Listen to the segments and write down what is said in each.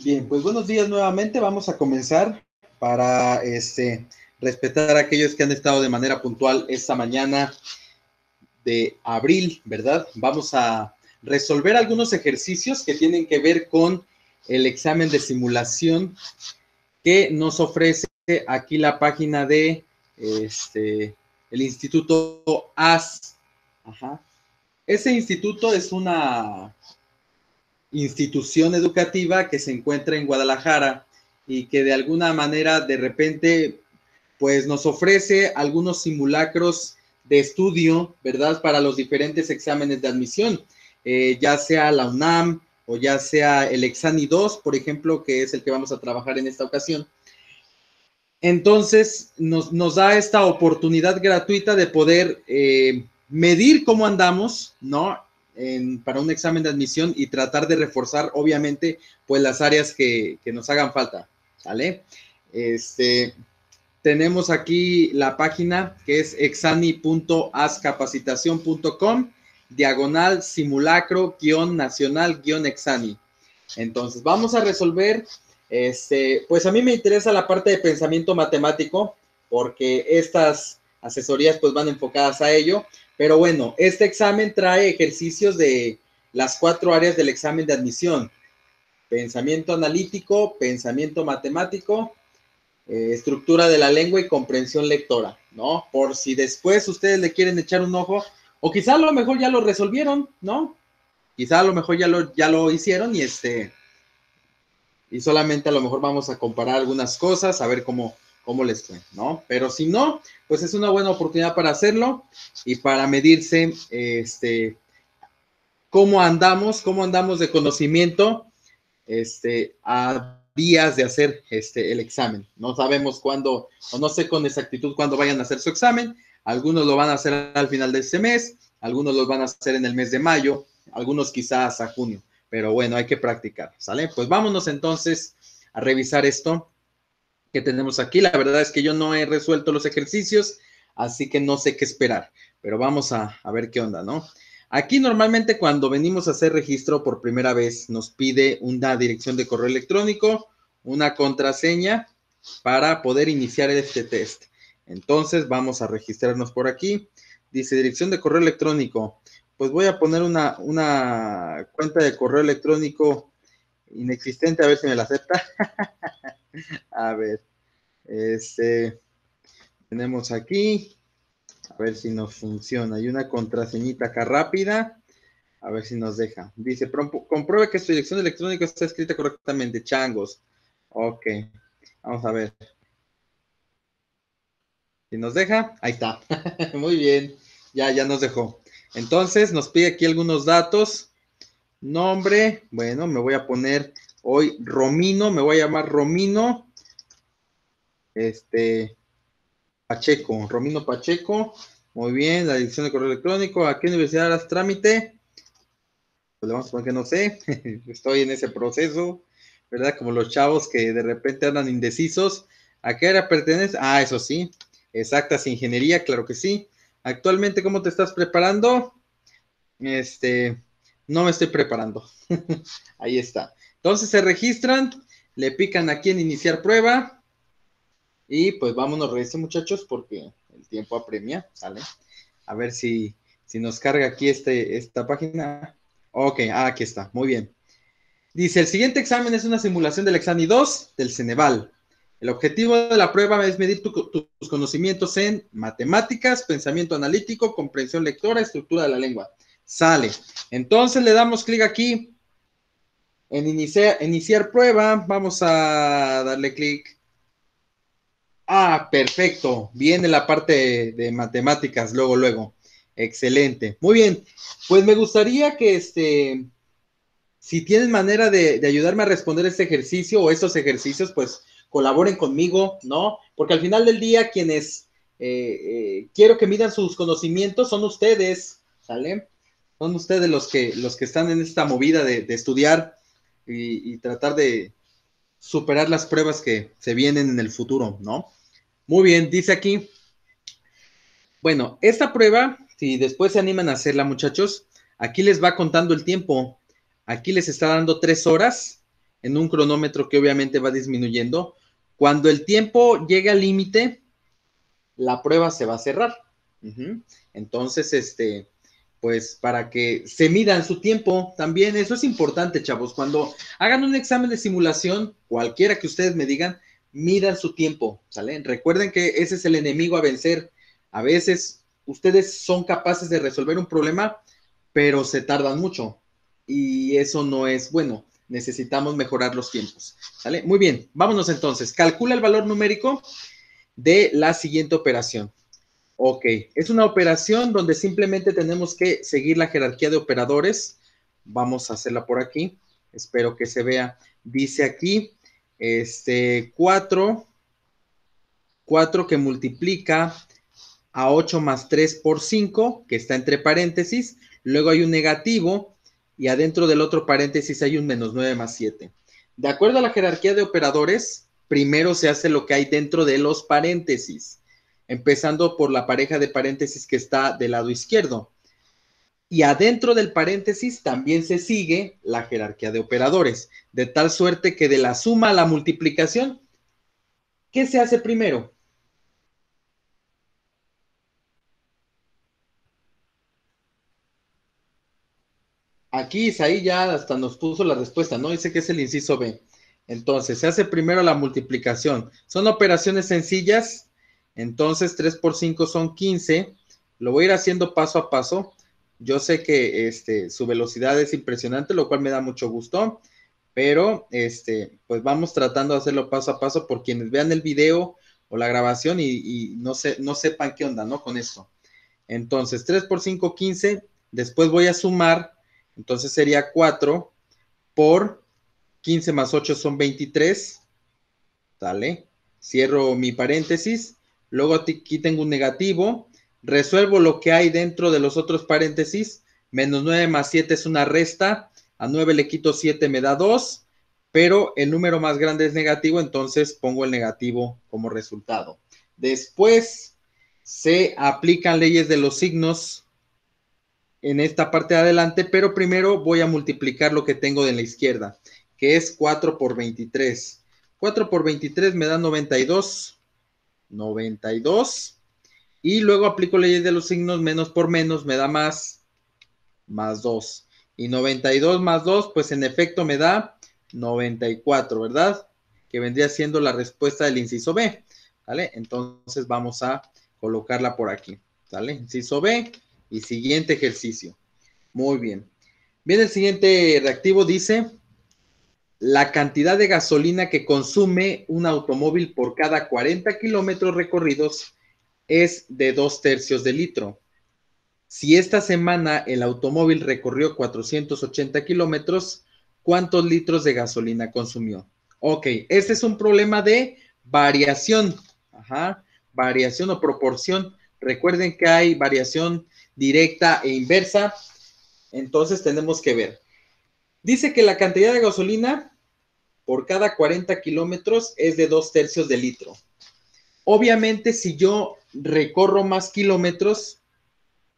Bien, pues buenos días nuevamente. Vamos a comenzar para este, respetar a aquellos que han estado de manera puntual esta mañana de abril, ¿verdad? Vamos a resolver algunos ejercicios que tienen que ver con el examen de simulación que nos ofrece aquí la página de este, el Instituto AS. Ajá. Ese instituto es una institución educativa que se encuentra en Guadalajara y que de alguna manera de repente pues nos ofrece algunos simulacros de estudio, ¿verdad? Para los diferentes exámenes de admisión, eh, ya sea la UNAM o ya sea el Exani 2, por ejemplo, que es el que vamos a trabajar en esta ocasión. Entonces, nos, nos da esta oportunidad gratuita de poder eh, medir cómo andamos, ¿no? en, para un examen de admisión y tratar de reforzar, obviamente, pues las áreas que, nos hagan falta, ¿sale? Este, tenemos aquí la página que es exani.ascapacitación.com, diagonal simulacro guión nacional guión exani. Entonces, vamos a resolver, este, pues a mí me interesa la parte de pensamiento matemático, porque estas asesorías pues van enfocadas a ello, pero bueno, este examen trae ejercicios de las cuatro áreas del examen de admisión. Pensamiento analítico, pensamiento matemático, eh, estructura de la lengua y comprensión lectora, ¿no? Por si después ustedes le quieren echar un ojo, o quizá a lo mejor ya lo resolvieron, ¿no? Quizá a lo mejor ya lo, ya lo hicieron y este, y solamente a lo mejor vamos a comparar algunas cosas, a ver cómo, cómo les fue, ¿no? Pero si no, pues es una buena oportunidad para hacerlo y para medirse, este, cómo andamos, cómo andamos de conocimiento, este, a días de hacer este, el examen. No sabemos cuándo, o no sé con exactitud cuándo vayan a hacer su examen. Algunos lo van a hacer al final de este mes, algunos lo van a hacer en el mes de mayo, algunos quizás a junio. Pero bueno, hay que practicar, ¿sale? Pues vámonos entonces a revisar esto que tenemos aquí. La verdad es que yo no he resuelto los ejercicios, así que no sé qué esperar, pero vamos a, ver qué onda, ¿no? Aquí normalmente cuando venimos a hacer registro por primera vez nos pide una dirección de correo electrónico, una contraseña para poder iniciar este test. Entonces vamos a registrarnos por aquí. Dice dirección de correo electrónico. Pues voy a poner una, una cuenta de correo electrónico inexistente, a ver si me la acepta. A ver, este, tenemos aquí, a ver si nos funciona. Hay una contraseñita acá rápida, a ver si nos deja. Dice, compruebe que su dirección electrónica está escrita correctamente, changos. Ok, vamos a ver. Si nos deja, ahí está. Muy bien, ya, ya nos dejó. Entonces nos pide aquí algunos datos. Nombre, bueno, me voy a poner Hoy Romino, me voy a llamar Romino, este, Pacheco, Romino Pacheco. Muy bien, la dirección de correo electrónico. ¿A qué universidad harás trámite? Pues le vamos a poner que no sé, estoy en ese proceso, ¿verdad? Como los chavos que de repente andan indecisos. ¿A qué área pertenece? Ah, eso sí, exactas ingeniería, claro que sí. Actualmente, ¿cómo te estás preparando? Este, no me estoy preparando. Ahí está. Entonces se registran, le pican aquí en iniciar prueba. Y pues vámonos, revise muchachos, porque el tiempo apremia, ¿sale? A ver si, si nos carga aquí este, esta página. Ok, ah, aquí está, muy bien. Dice, el siguiente examen es una simulación del examen 2 del Ceneval. El objetivo de la prueba es medir tus conocimientos en matemáticas, pensamiento analítico, comprensión lectora, estructura de la lengua. Sale. Entonces le damos clic aquí en iniciar, prueba, vamos a darle clic. Ah, perfecto. Viene la parte de matemáticas, luego, luego. Excelente. Muy bien. Pues me gustaría que este, si tienen manera de, ayudarme a responder este ejercicio o estos ejercicios, pues colaboren conmigo, ¿no? Porque al final del día, quienes eh, eh, quiero que midan sus conocimientos son ustedes, ¿sale? Son ustedes los que, los que están en esta movida de estudiar y, tratar de superar las pruebas que se vienen en el futuro, ¿no? Muy bien, dice aquí. Bueno, esta prueba, si después se animan a hacerla, muchachos, aquí les va contando el tiempo. Aquí les está dando tres horas en un cronómetro que obviamente va disminuyendo. Cuando el tiempo llegue al límite, la prueba se va a cerrar. Entonces, este, pues para que se midan su tiempo también. Eso es importante, chavos. Cuando hagan un examen de simulación, cualquiera que ustedes me digan, midan su tiempo, ¿sale? Recuerden que ese es el enemigo a vencer. A veces ustedes son capaces de resolver un problema, pero se tardan mucho y eso no es bueno. Necesitamos mejorar los tiempos, ¿sale? Muy bien, vámonos entonces. Calcula el valor numérico de la siguiente operación. Ok, es una operación donde simplemente tenemos que seguir la jerarquía de operadores. Vamos a hacerla por aquí. Espero que se vea. Dice aquí, este, 4, 4 que multiplica a 8 más 3 por 5, que está entre paréntesis. Luego hay un negativo y adentro del otro paréntesis hay un menos 9 más 7. De acuerdo a la jerarquía de operadores, primero se hace lo que hay dentro de los paréntesis empezando por la pareja de paréntesis que está del lado izquierdo. Y adentro del paréntesis también se sigue la jerarquía de operadores, de tal suerte que de la suma a la multiplicación, ¿qué se hace primero? Aquí ahí ya hasta nos puso la respuesta, ¿no? Dice que es el inciso B. Entonces, se hace primero la multiplicación. Son operaciones sencillas entonces, 3 por 5 son 15. Lo voy a ir haciendo paso a paso. Yo sé que este, su velocidad es impresionante, lo cual me da mucho gusto, pero este, pues vamos tratando de hacerlo paso a paso por quienes vean el video o la grabación y, no, no sepan qué onda, ¿no? Con eso. Entonces, 3 por 5, 15. Después voy a sumar, entonces sería 4 por 15 más 8 son 23. Dale. Cierro mi paréntesis luego aquí tengo un negativo, resuelvo lo que hay dentro de los otros paréntesis, menos 9 más 7 es una resta, a 9 le quito 7 me da 2, pero el número más grande es negativo, entonces pongo el negativo como resultado. Después se aplican leyes de los signos en esta parte de adelante, pero primero voy a multiplicar lo que tengo de la izquierda, que es 4 por 23. 4 por 23 me da 92. 92. Y luego aplico leyes de los signos, menos por menos me da más, más 2. Y 92 más 2, pues en efecto me da 94, ¿verdad? Que vendría siendo la respuesta del inciso B, ¿vale? Entonces vamos a colocarla por aquí, ¿vale? Inciso B y siguiente ejercicio. Muy bien. Bien, el siguiente reactivo dice la cantidad de gasolina que consume un automóvil por cada 40 kilómetros recorridos es de 2 tercios de litro. Si esta semana el automóvil recorrió 480 kilómetros, ¿cuántos litros de gasolina consumió? Ok, este es un problema de variación, variación o proporción. Recuerden que hay variación directa e inversa, entonces tenemos que ver. Dice que la cantidad de gasolina por cada 40 kilómetros es de dos tercios de litro. Obviamente, si yo recorro más kilómetros,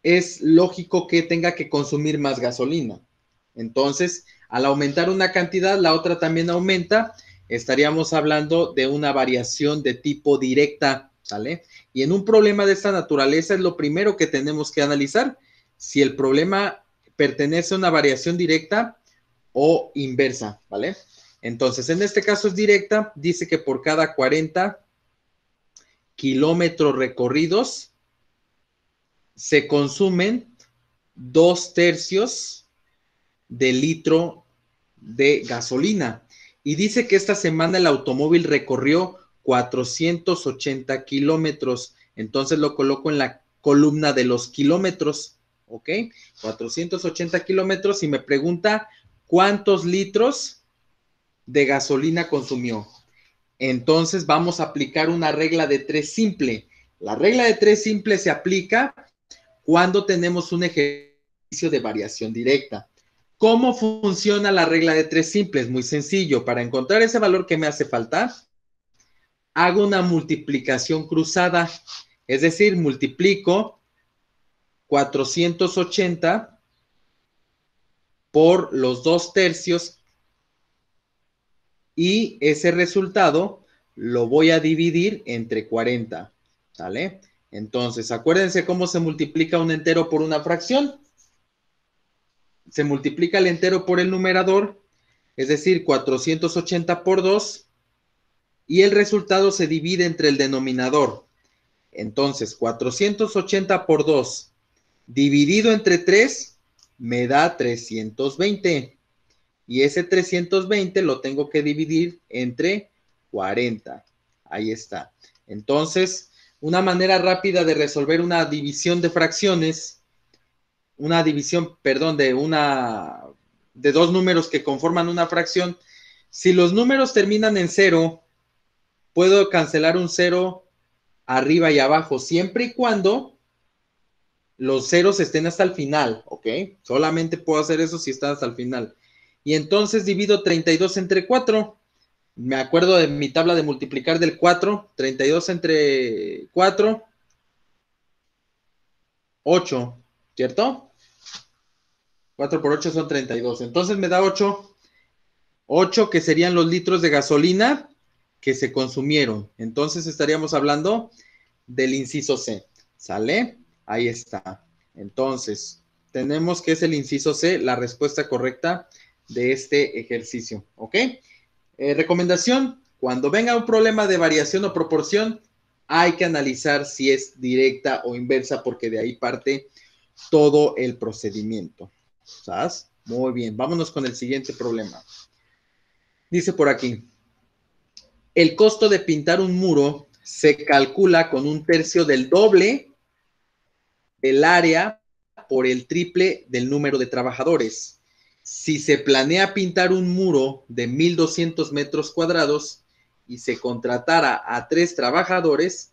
es lógico que tenga que consumir más gasolina. Entonces, al aumentar una cantidad, la otra también aumenta. Estaríamos hablando de una variación de tipo directa, ¿vale? Y en un problema de esta naturaleza es lo primero que tenemos que analizar, si el problema pertenece a una variación directa o inversa, ¿vale? Entonces, en este caso es directa, dice que por cada 40 kilómetros recorridos se consumen dos tercios de litro de gasolina. Y dice que esta semana el automóvil recorrió 480 kilómetros. Entonces lo coloco en la columna de los kilómetros, ¿ok? 480 kilómetros y me pregunta cuántos litros de gasolina consumió. Entonces vamos a aplicar una regla de tres simple. La regla de tres simple se aplica cuando tenemos un ejercicio de variación directa. ¿Cómo funciona la regla de tres simples? Muy sencillo. Para encontrar ese valor que me hace falta, hago una multiplicación cruzada. Es decir, multiplico 480 por los dos tercios y ese resultado lo voy a dividir entre 40, ¿sale? Entonces, acuérdense cómo se multiplica un entero por una fracción. Se multiplica el entero por el numerador, es decir, 480 por 2, y el resultado se divide entre el denominador. Entonces, 480 por 2 dividido entre 3 me da 320. Y ese 320 lo tengo que dividir entre 40. Ahí está. Entonces, una manera rápida de resolver una división de fracciones, una división, perdón, de una de dos números que conforman una fracción, si los números terminan en cero, puedo cancelar un cero arriba y abajo, siempre y cuando los ceros estén hasta el final, ¿ok? Solamente puedo hacer eso si están hasta el final y entonces divido 32 entre 4. Me acuerdo de mi tabla de multiplicar del 4, 32 entre 4, 8, ¿cierto? 4 por 8 son 32. Entonces me da 8, 8 que serían los litros de gasolina que se consumieron. Entonces estaríamos hablando del inciso C. ¿Sale? Ahí está. Entonces, tenemos que es el inciso C, la respuesta correcta de este ejercicio, ¿ok? Eh, recomendación, cuando venga un problema de variación o proporción, hay que analizar si es directa o inversa, porque de ahí parte todo el procedimiento. ¿Sabes? Muy bien, vámonos con el siguiente problema. Dice por aquí, el costo de pintar un muro se calcula con un tercio del doble del área por el triple del número de trabajadores si se planea pintar un muro de 1.200 metros cuadrados y se contratara a tres trabajadores,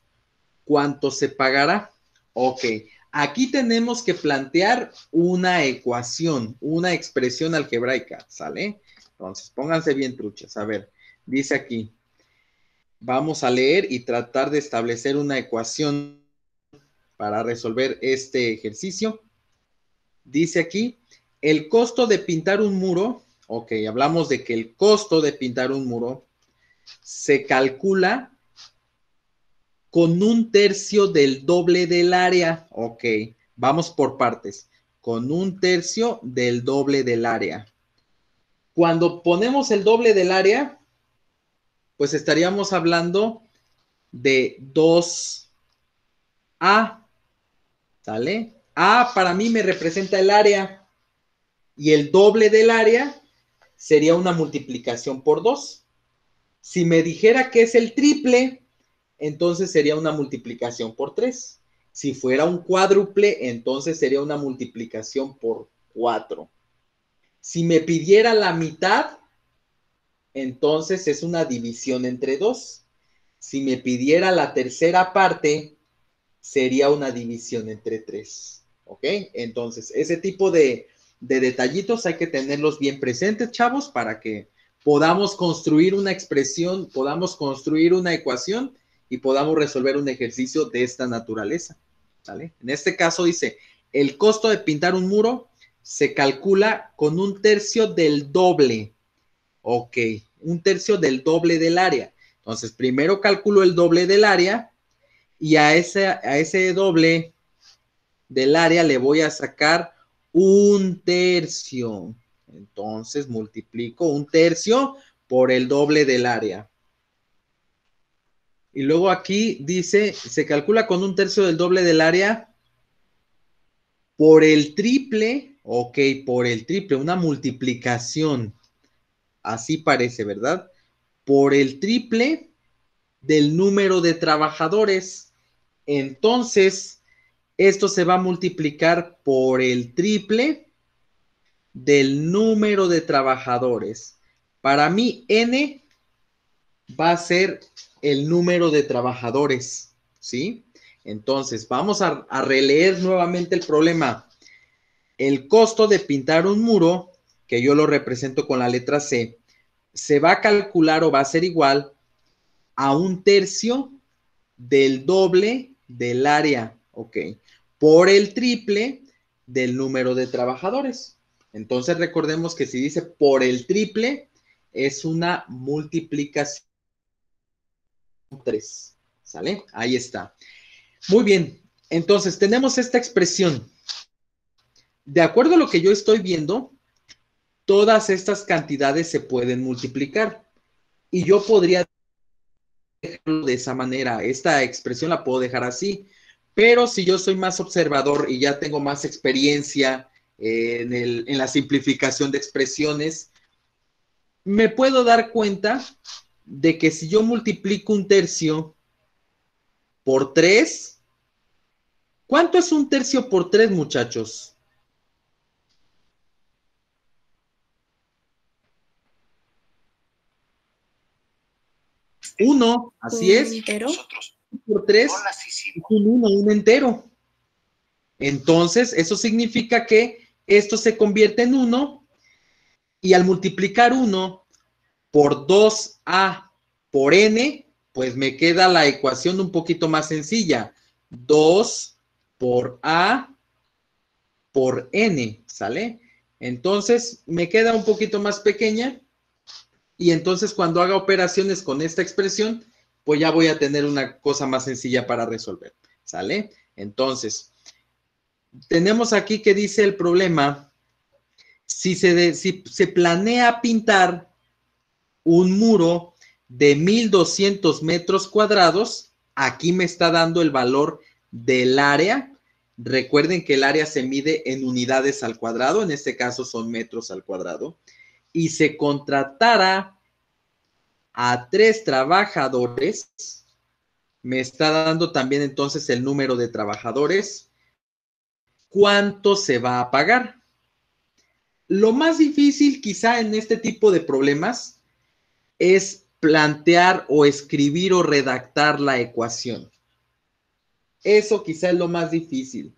¿cuánto se pagará? Ok, aquí tenemos que plantear una ecuación, una expresión algebraica, ¿sale? Entonces, pónganse bien truchas. A ver, dice aquí, vamos a leer y tratar de establecer una ecuación para resolver este ejercicio. Dice aquí, el costo de pintar un muro, ok, hablamos de que el costo de pintar un muro se calcula con un tercio del doble del área, ok, vamos por partes, con un tercio del doble del área. Cuando ponemos el doble del área, pues estaríamos hablando de 2A, ¿sale? A para mí me representa el área y el doble del área sería una multiplicación por 2. Si me dijera que es el triple, entonces sería una multiplicación por 3. Si fuera un cuádruple, entonces sería una multiplicación por 4. Si me pidiera la mitad, entonces es una división entre 2. Si me pidiera la tercera parte, sería una división entre 3. ¿Ok? Entonces, ese tipo de, de detallitos hay que tenerlos bien presentes, chavos, para que podamos construir una expresión, podamos construir una ecuación y podamos resolver un ejercicio de esta naturaleza. En este caso dice, el costo de pintar un muro se calcula con un tercio del doble. Ok, un tercio del doble del área. Entonces, primero calculo el doble del área y a ese, a ese doble del área le voy a sacar un tercio. Entonces multiplico un tercio por el doble del área. Y luego aquí dice, se calcula con un tercio del doble del área por el triple, ok, por el triple, una multiplicación. Así parece, ¿verdad? Por el triple del número de trabajadores. Entonces, esto se va a multiplicar por el triple del número de trabajadores. Para mí, n va a ser el número de trabajadores, ¿sí? Entonces, vamos a, releer nuevamente el problema. El costo de pintar un muro, que yo lo represento con la letra C, se va a calcular o va a ser igual a un tercio del doble del área, ¿ok? por el triple del número de trabajadores. Entonces recordemos que si dice por el triple, es una multiplicación 3. ¿Sale? Ahí está. Muy bien. Entonces tenemos esta expresión. De acuerdo a lo que yo estoy viendo, todas estas cantidades se pueden multiplicar. Y yo podría dejarlo de esa manera. Esta expresión la puedo dejar así. Pero si yo soy más observador y ya tengo más experiencia eh, en, la simplificación de expresiones, me puedo dar cuenta de que si yo multiplico un tercio por tres, ¿cuánto es un tercio por tres, muchachos? Uno, así es por 3 es un 1, un entero. Entonces, eso significa que esto se convierte en 1 y al multiplicar 1 por 2a por n, pues me queda la ecuación un poquito más sencilla. 2 por a por n, ¿sale? Entonces, me queda un poquito más pequeña y entonces cuando haga operaciones con esta expresión, pues ya voy a tener una cosa más sencilla para resolver, ¿sale? Entonces, tenemos aquí que dice el problema, si se, planea pintar un muro de 1200 metros cuadrados, aquí me está dando el valor del área. Recuerden que el área se mide en unidades al cuadrado, en este caso son metros al cuadrado, y se contratará a tres trabajadores, me está dando también entonces el número de trabajadores, cuánto se va a pagar. Lo más difícil quizá en este tipo de problemas es plantear o escribir o redactar la ecuación. Eso quizá es lo más difícil,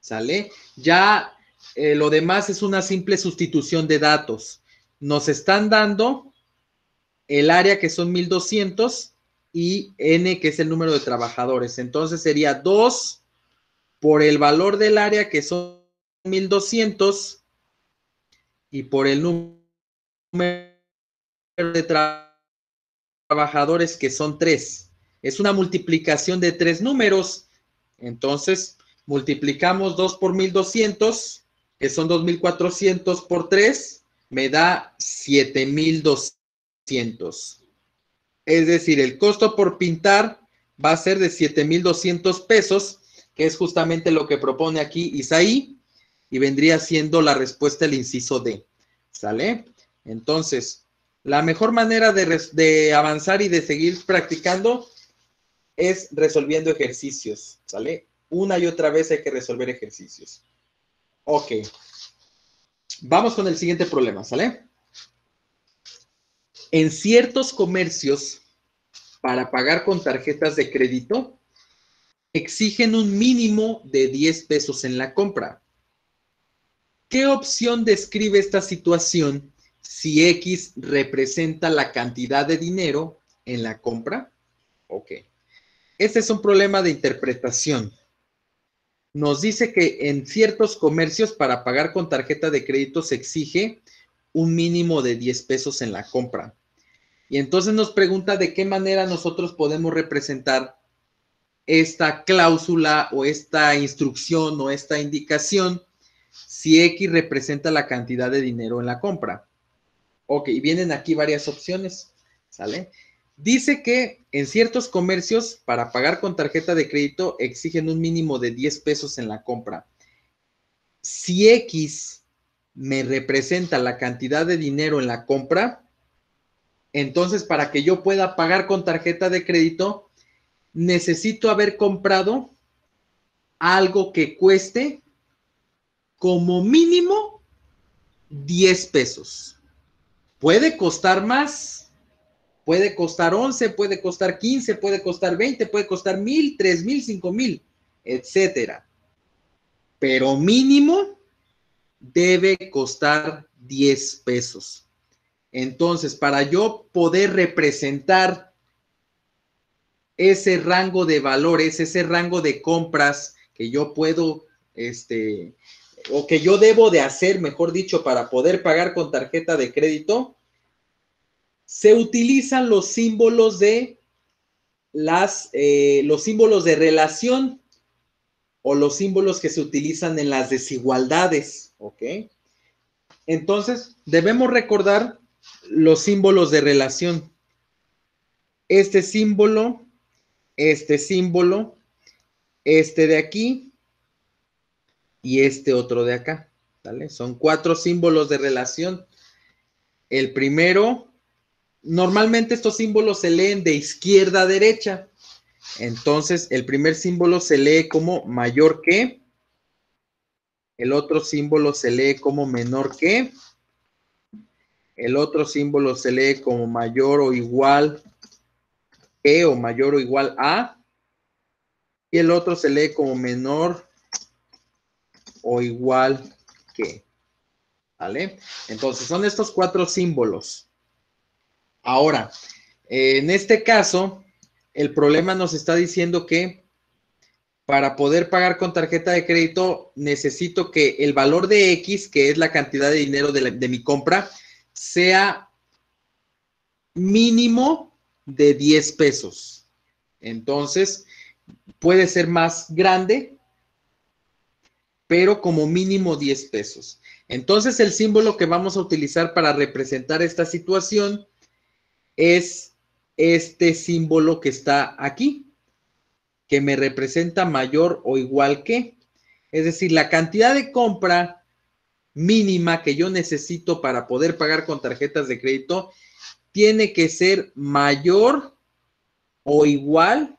¿sale? Ya eh, lo demás es una simple sustitución de datos. Nos están dando el área que son 1200 y n que es el número de trabajadores. Entonces sería 2 por el valor del área que son 1200 y por el número de trabajadores que son 3. Es una multiplicación de tres números. Entonces multiplicamos 2 por 1200, que son 2400 por 3, me da 7200. Es decir, el costo por pintar va a ser de 7,200 pesos, que es justamente lo que propone aquí Isaí, y vendría siendo la respuesta el inciso D. ¿Sale? Entonces, la mejor manera de, de avanzar y de seguir practicando es resolviendo ejercicios, ¿sale? Una y otra vez hay que resolver ejercicios. Ok. Vamos con el siguiente problema, ¿sale? En ciertos comercios, para pagar con tarjetas de crédito, exigen un mínimo de 10 pesos en la compra. ¿Qué opción describe esta situación si X representa la cantidad de dinero en la compra? Ok. Este es un problema de interpretación. Nos dice que en ciertos comercios para pagar con tarjeta de crédito se exige un mínimo de 10 pesos en la compra. Y entonces nos pregunta de qué manera nosotros podemos representar esta cláusula o esta instrucción o esta indicación si X representa la cantidad de dinero en la compra. Ok, vienen aquí varias opciones, ¿sale? Dice que en ciertos comercios para pagar con tarjeta de crédito exigen un mínimo de 10 pesos en la compra. Si X me representa la cantidad de dinero en la compra, entonces, para que yo pueda pagar con tarjeta de crédito, necesito haber comprado algo que cueste como mínimo 10 pesos. Puede costar más, puede costar 11, puede costar 15, puede costar 20, puede costar mil, tres mil, cinco mil, etcétera. Pero mínimo debe costar 10 pesos. Entonces, para yo poder representar ese rango de valores, ese rango de compras que yo puedo, este, o que yo debo de hacer, mejor dicho, para poder pagar con tarjeta de crédito, se utilizan los símbolos de las, eh, los símbolos de relación o los símbolos que se utilizan en las desigualdades, ¿ok? Entonces, debemos recordar los símbolos de relación. Este símbolo, este símbolo, este de aquí y este otro de acá. Son cuatro símbolos de relación. El primero, normalmente estos símbolos se leen de izquierda a derecha. Entonces, el primer símbolo se lee como mayor que, el otro símbolo se lee como menor que, el otro símbolo se lee como mayor o igual que o mayor o igual a. Y el otro se lee como menor o igual que. ¿Vale? Entonces son estos cuatro símbolos. Ahora, eh, en este caso, el problema nos está diciendo que para poder pagar con tarjeta de crédito necesito que el valor de X, que es la cantidad de dinero de, de mi compra, sea mínimo de 10 pesos. Entonces, puede ser más grande, pero como mínimo 10 pesos. Entonces, el símbolo que vamos a utilizar para representar esta situación es este símbolo que está aquí, que me representa mayor o igual que. Es decir, la cantidad de compra mínima que yo necesito para poder pagar con tarjetas de crédito tiene que ser mayor o igual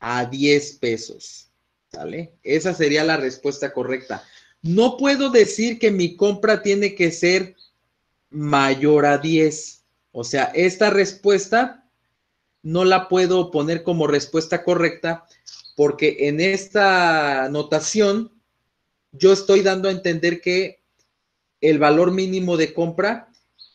a 10 pesos. ¿Sale? Esa sería la respuesta correcta. No puedo decir que mi compra tiene que ser mayor a 10. O sea, esta respuesta no la puedo poner como respuesta correcta porque en esta notación yo estoy dando a entender que el valor mínimo de compra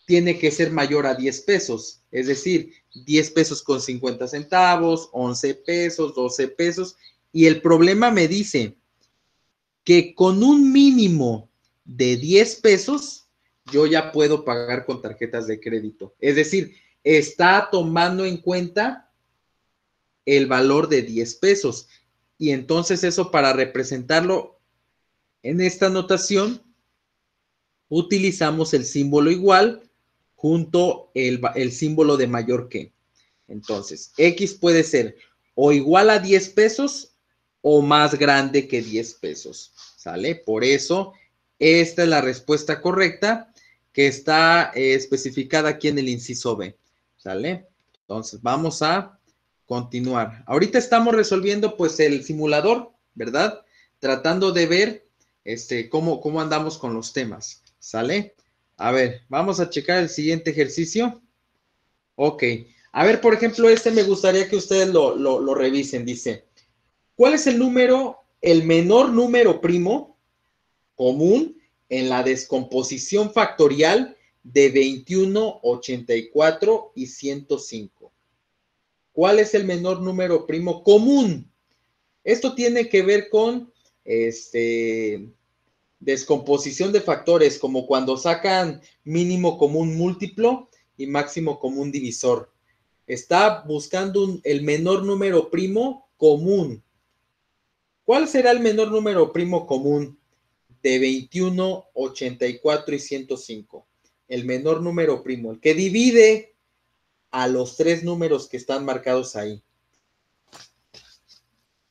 tiene que ser mayor a 10 pesos, es decir, 10 pesos con 50 centavos, 11 pesos, 12 pesos, y el problema me dice que con un mínimo de 10 pesos, yo ya puedo pagar con tarjetas de crédito. Es decir, está tomando en cuenta el valor de 10 pesos. Y entonces eso para representarlo en esta notación utilizamos el símbolo igual junto el, símbolo de mayor que. Entonces, X puede ser o igual a 10 pesos o más grande que 10 pesos, ¿sale? Por eso, esta es la respuesta correcta que está eh, especificada aquí en el inciso B, ¿sale? Entonces, vamos a continuar. Ahorita estamos resolviendo, pues, el simulador, ¿verdad? Tratando de ver, este, cómo, cómo andamos con los temas. ¿Sale? A ver, vamos a checar el siguiente ejercicio. Ok. A ver, por ejemplo, este me gustaría que ustedes lo, revisen. Dice, ¿cuál es el número, el menor número primo común en la descomposición factorial de 21, 84 y 105? ¿Cuál es el menor número primo común? Esto tiene que ver con este, descomposición de factores, como cuando sacan mínimo común múltiplo y máximo común divisor. Está buscando el menor número primo común. ¿Cuál será el menor número primo común de 21, 84 y 105? El menor número primo, el que divide a los tres números que están marcados ahí.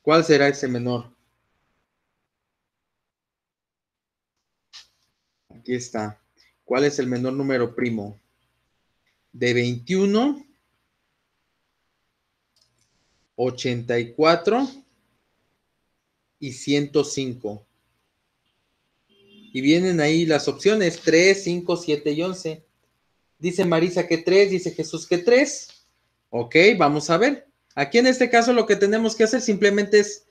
¿Cuál será ese menor? Aquí está. ¿Cuál es el menor número primo? De 21, 84 y 105. Y vienen ahí las opciones 3, 5, 7 y 11. Dice Marisa que 3, dice Jesús que 3. Ok, vamos a ver. Aquí en este caso lo que tenemos que hacer simplemente es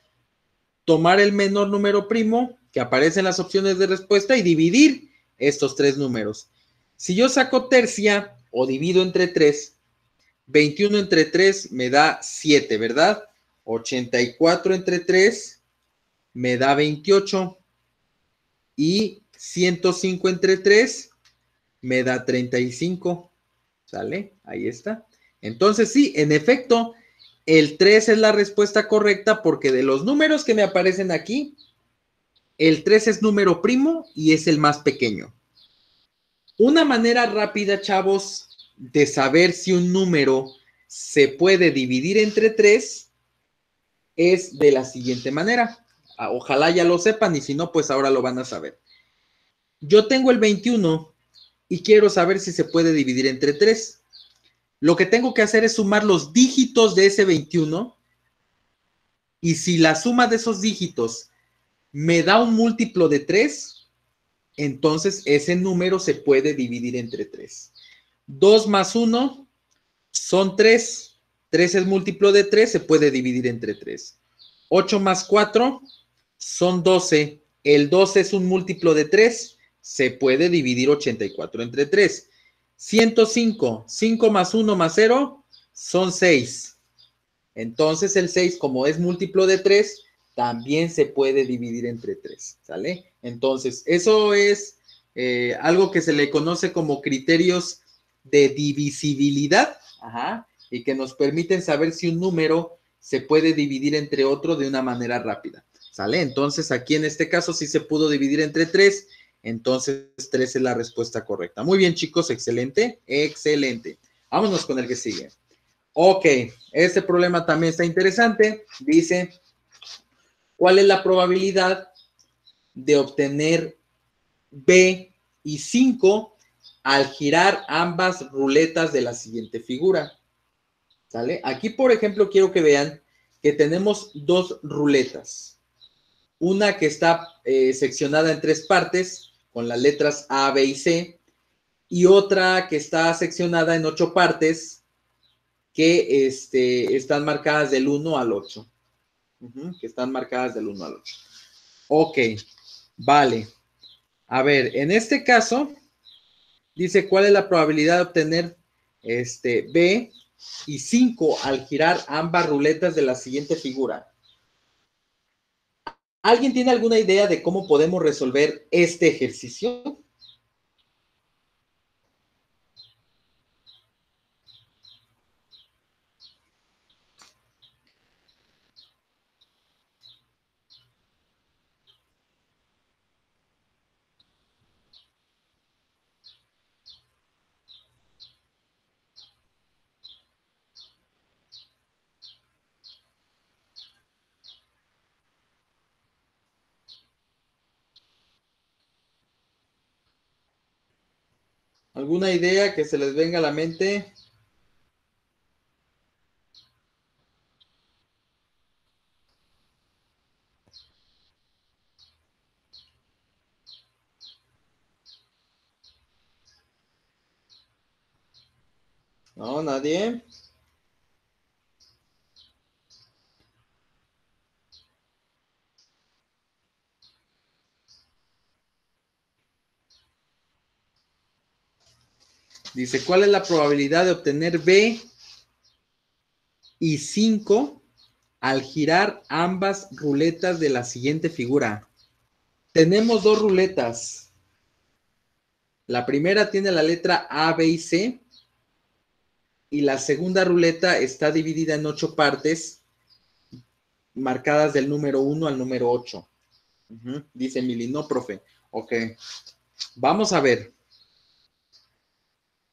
tomar el menor número primo que aparece en las opciones de respuesta y dividir estos tres números. Si yo saco tercia o divido entre 3, 21 entre 3 me da 7, ¿verdad? 84 entre 3 me da 28 y 105 entre 3 me da 35. ¿Sale? Ahí está. Entonces sí, en efecto, el 3 es la respuesta correcta porque de los números que me aparecen aquí, el 3 es número primo y es el más pequeño. Una manera rápida, chavos, de saber si un número se puede dividir entre 3 es de la siguiente manera. Ah, ojalá ya lo sepan y si no, pues ahora lo van a saber. Yo tengo el 21 y quiero saber si se puede dividir entre 3. Lo que tengo que hacer es sumar los dígitos de ese 21 y si la suma de esos dígitos me da un múltiplo de 3, entonces ese número se puede dividir entre 3. 2 más 1 son 3. 3 es múltiplo de 3, se puede dividir entre 3. 8 más 4 son 12. El 12 es un múltiplo de 3, se puede dividir 84 entre 3. 105, 5 más 1 más 0 son 6. Entonces el 6, como es múltiplo de 3, también se puede dividir entre tres, ¿sale? Entonces, eso es eh, algo que se le conoce como criterios de divisibilidad, ajá, y que nos permiten saber si un número se puede dividir entre otro de una manera rápida, ¿sale? Entonces, aquí en este caso sí se pudo dividir entre tres, entonces tres es la respuesta correcta. Muy bien, chicos, excelente, excelente. Vámonos con el que sigue. Ok, este problema también está interesante. Dice, ¿Cuál es la probabilidad de obtener B y 5 al girar ambas ruletas de la siguiente figura? ¿Sale? Aquí, por ejemplo, quiero que vean que tenemos dos ruletas. Una que está eh, seccionada en tres partes con las letras A, B y C y otra que está seccionada en ocho partes que este, están marcadas del 1 al 8 que están marcadas del 1 al 8. Ok, vale. A ver, en este caso, dice cuál es la probabilidad de obtener este B y 5 al girar ambas ruletas de la siguiente figura. ¿Alguien tiene alguna idea de cómo podemos resolver este ejercicio? ¿Alguna idea que se les venga a la mente? No, nadie. Dice, ¿cuál es la probabilidad de obtener B y 5 al girar ambas ruletas de la siguiente figura? Tenemos dos ruletas. La primera tiene la letra A, B y C. Y la segunda ruleta está dividida en ocho partes marcadas del número 1 al número 8. Dice Mili, no, profe. Ok. Vamos a ver.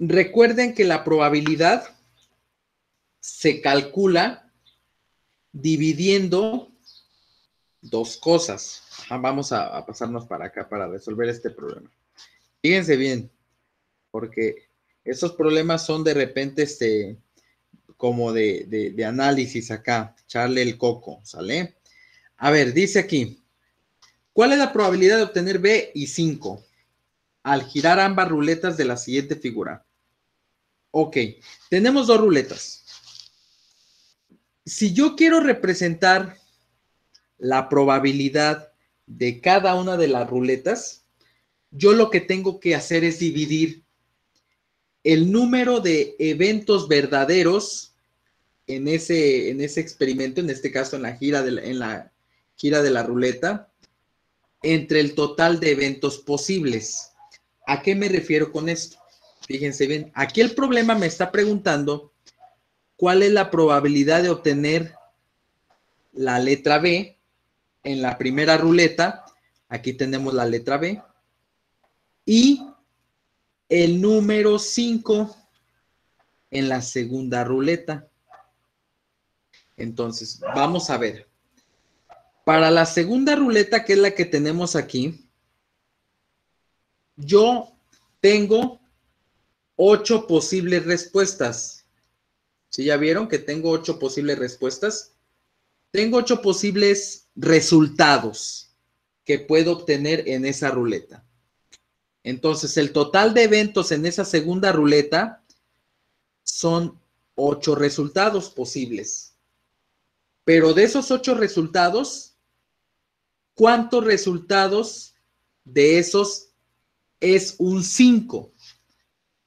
Recuerden que la probabilidad se calcula dividiendo dos cosas. vamos a, pasarnos para acá para resolver este problema. Fíjense bien, porque estos problemas son de repente este, como de, análisis acá, echarle el coco, ¿sale? A ver, dice aquí, ¿cuál es la probabilidad de obtener B y 5 al girar ambas ruletas de la siguiente figura? Ok, tenemos dos ruletas. Si yo quiero representar la probabilidad de cada una de las ruletas, yo lo que tengo que hacer es dividir el número de eventos verdaderos en ese, en ese experimento, en este caso en la, gira en la gira de la ruleta, entre el total de eventos posibles. ¿A qué me refiero con esto? Fíjense bien, aquí el problema me está preguntando cuál es la probabilidad de obtener la letra B en la primera ruleta. Aquí tenemos la letra B. Y el número 5 en la segunda ruleta. Entonces, vamos a ver. Para la segunda ruleta, que es la que tenemos aquí, yo tengo ocho posibles respuestas. Si ya vieron que tengo ocho posibles respuestas, tengo ocho posibles resultados que puedo obtener en esa ruleta. Entonces, el total de eventos en esa segunda ruleta son ocho resultados posibles. Pero de esos ocho resultados, ¿cuántos resultados de esos es un cinco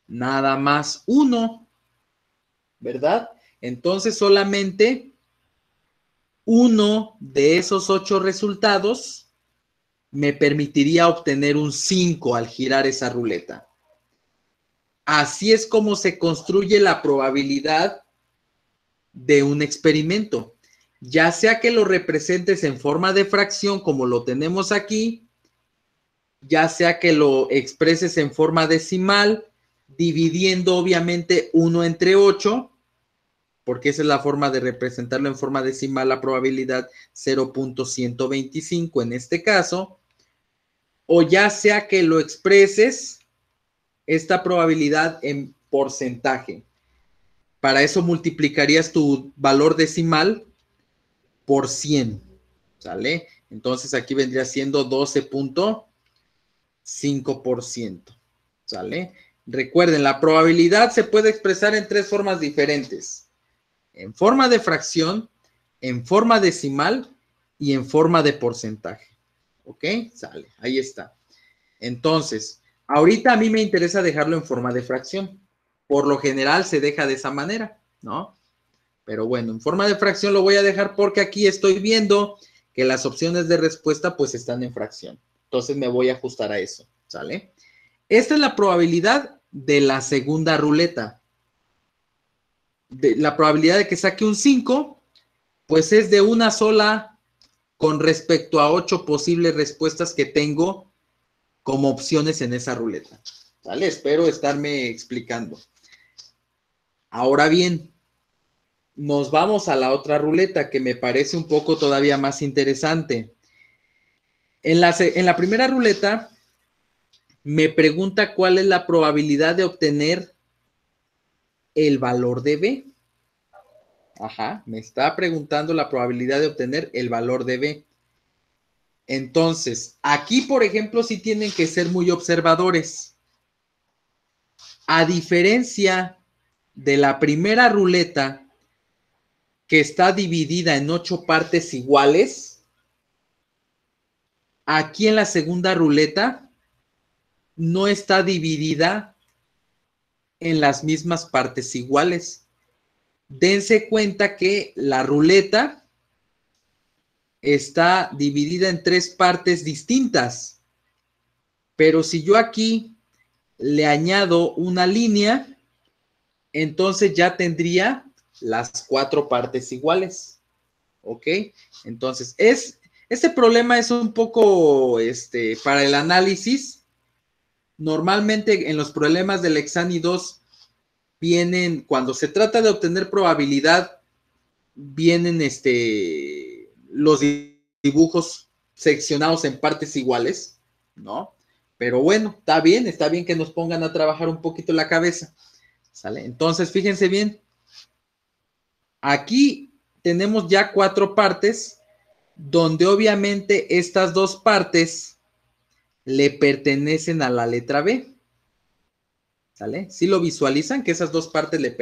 nada más uno, ¿verdad? Entonces solamente uno de esos ocho resultados me permitiría obtener un 5 al girar esa ruleta. Así es como se construye la probabilidad de un experimento, ya sea que lo representes en forma de fracción como lo tenemos aquí, ya sea que lo expreses en forma decimal dividiendo obviamente 1 entre 8, porque esa es la forma de representarlo en forma decimal, la probabilidad 0.125 en este caso, o ya sea que lo expreses esta probabilidad en porcentaje. Para eso multiplicarías tu valor decimal por 100, ¿sale? Entonces aquí vendría siendo 12.5%, ¿sale? Recuerden, la probabilidad se puede expresar en tres formas diferentes. En forma de fracción, en forma decimal y en forma de porcentaje. ¿Ok? Sale, ahí está. Entonces, ahorita a mí me interesa dejarlo en forma de fracción. Por lo general se deja de esa manera, ¿no? Pero bueno, en forma de fracción lo voy a dejar porque aquí estoy viendo que las opciones de respuesta pues están en fracción. Entonces me voy a ajustar a eso, ¿sale? Esta es la probabilidad de la segunda ruleta. De, la probabilidad de que saque un 5, pues es de una sola con respecto a ocho posibles respuestas que tengo como opciones en esa ruleta. ¿Sale? Espero estarme explicando. Ahora bien, nos vamos a la otra ruleta que me parece un poco todavía más interesante. En en la primera ruleta me pregunta cuál es la probabilidad de obtener el valor de B. Ajá, me está preguntando la probabilidad de obtener el valor de B. Entonces, aquí, por ejemplo, sí tienen que ser muy observadores. A diferencia de la primera ruleta que está dividida en ocho partes iguales, aquí en la segunda ruleta no está dividida en las mismas partes iguales. Dense cuenta que la ruleta está dividida en tres partes distintas. Pero si yo aquí le añado una línea, entonces ya tendría las cuatro partes iguales. ¿Ok? Entonces, es, este problema es un poco este, para el análisis Normalmente en los problemas del Exani 2 vienen, cuando se trata de obtener probabilidad, vienen este, los dibujos seccionados en partes iguales, ¿no? Pero bueno, está bien, está bien que nos pongan a trabajar un poquito la cabeza. ¿Sale? Entonces, fíjense bien. Aquí tenemos ya cuatro partes, donde obviamente estas dos partes le pertenecen a la letra B. ¿Sale? Si lo visualizan que esas dos partes le,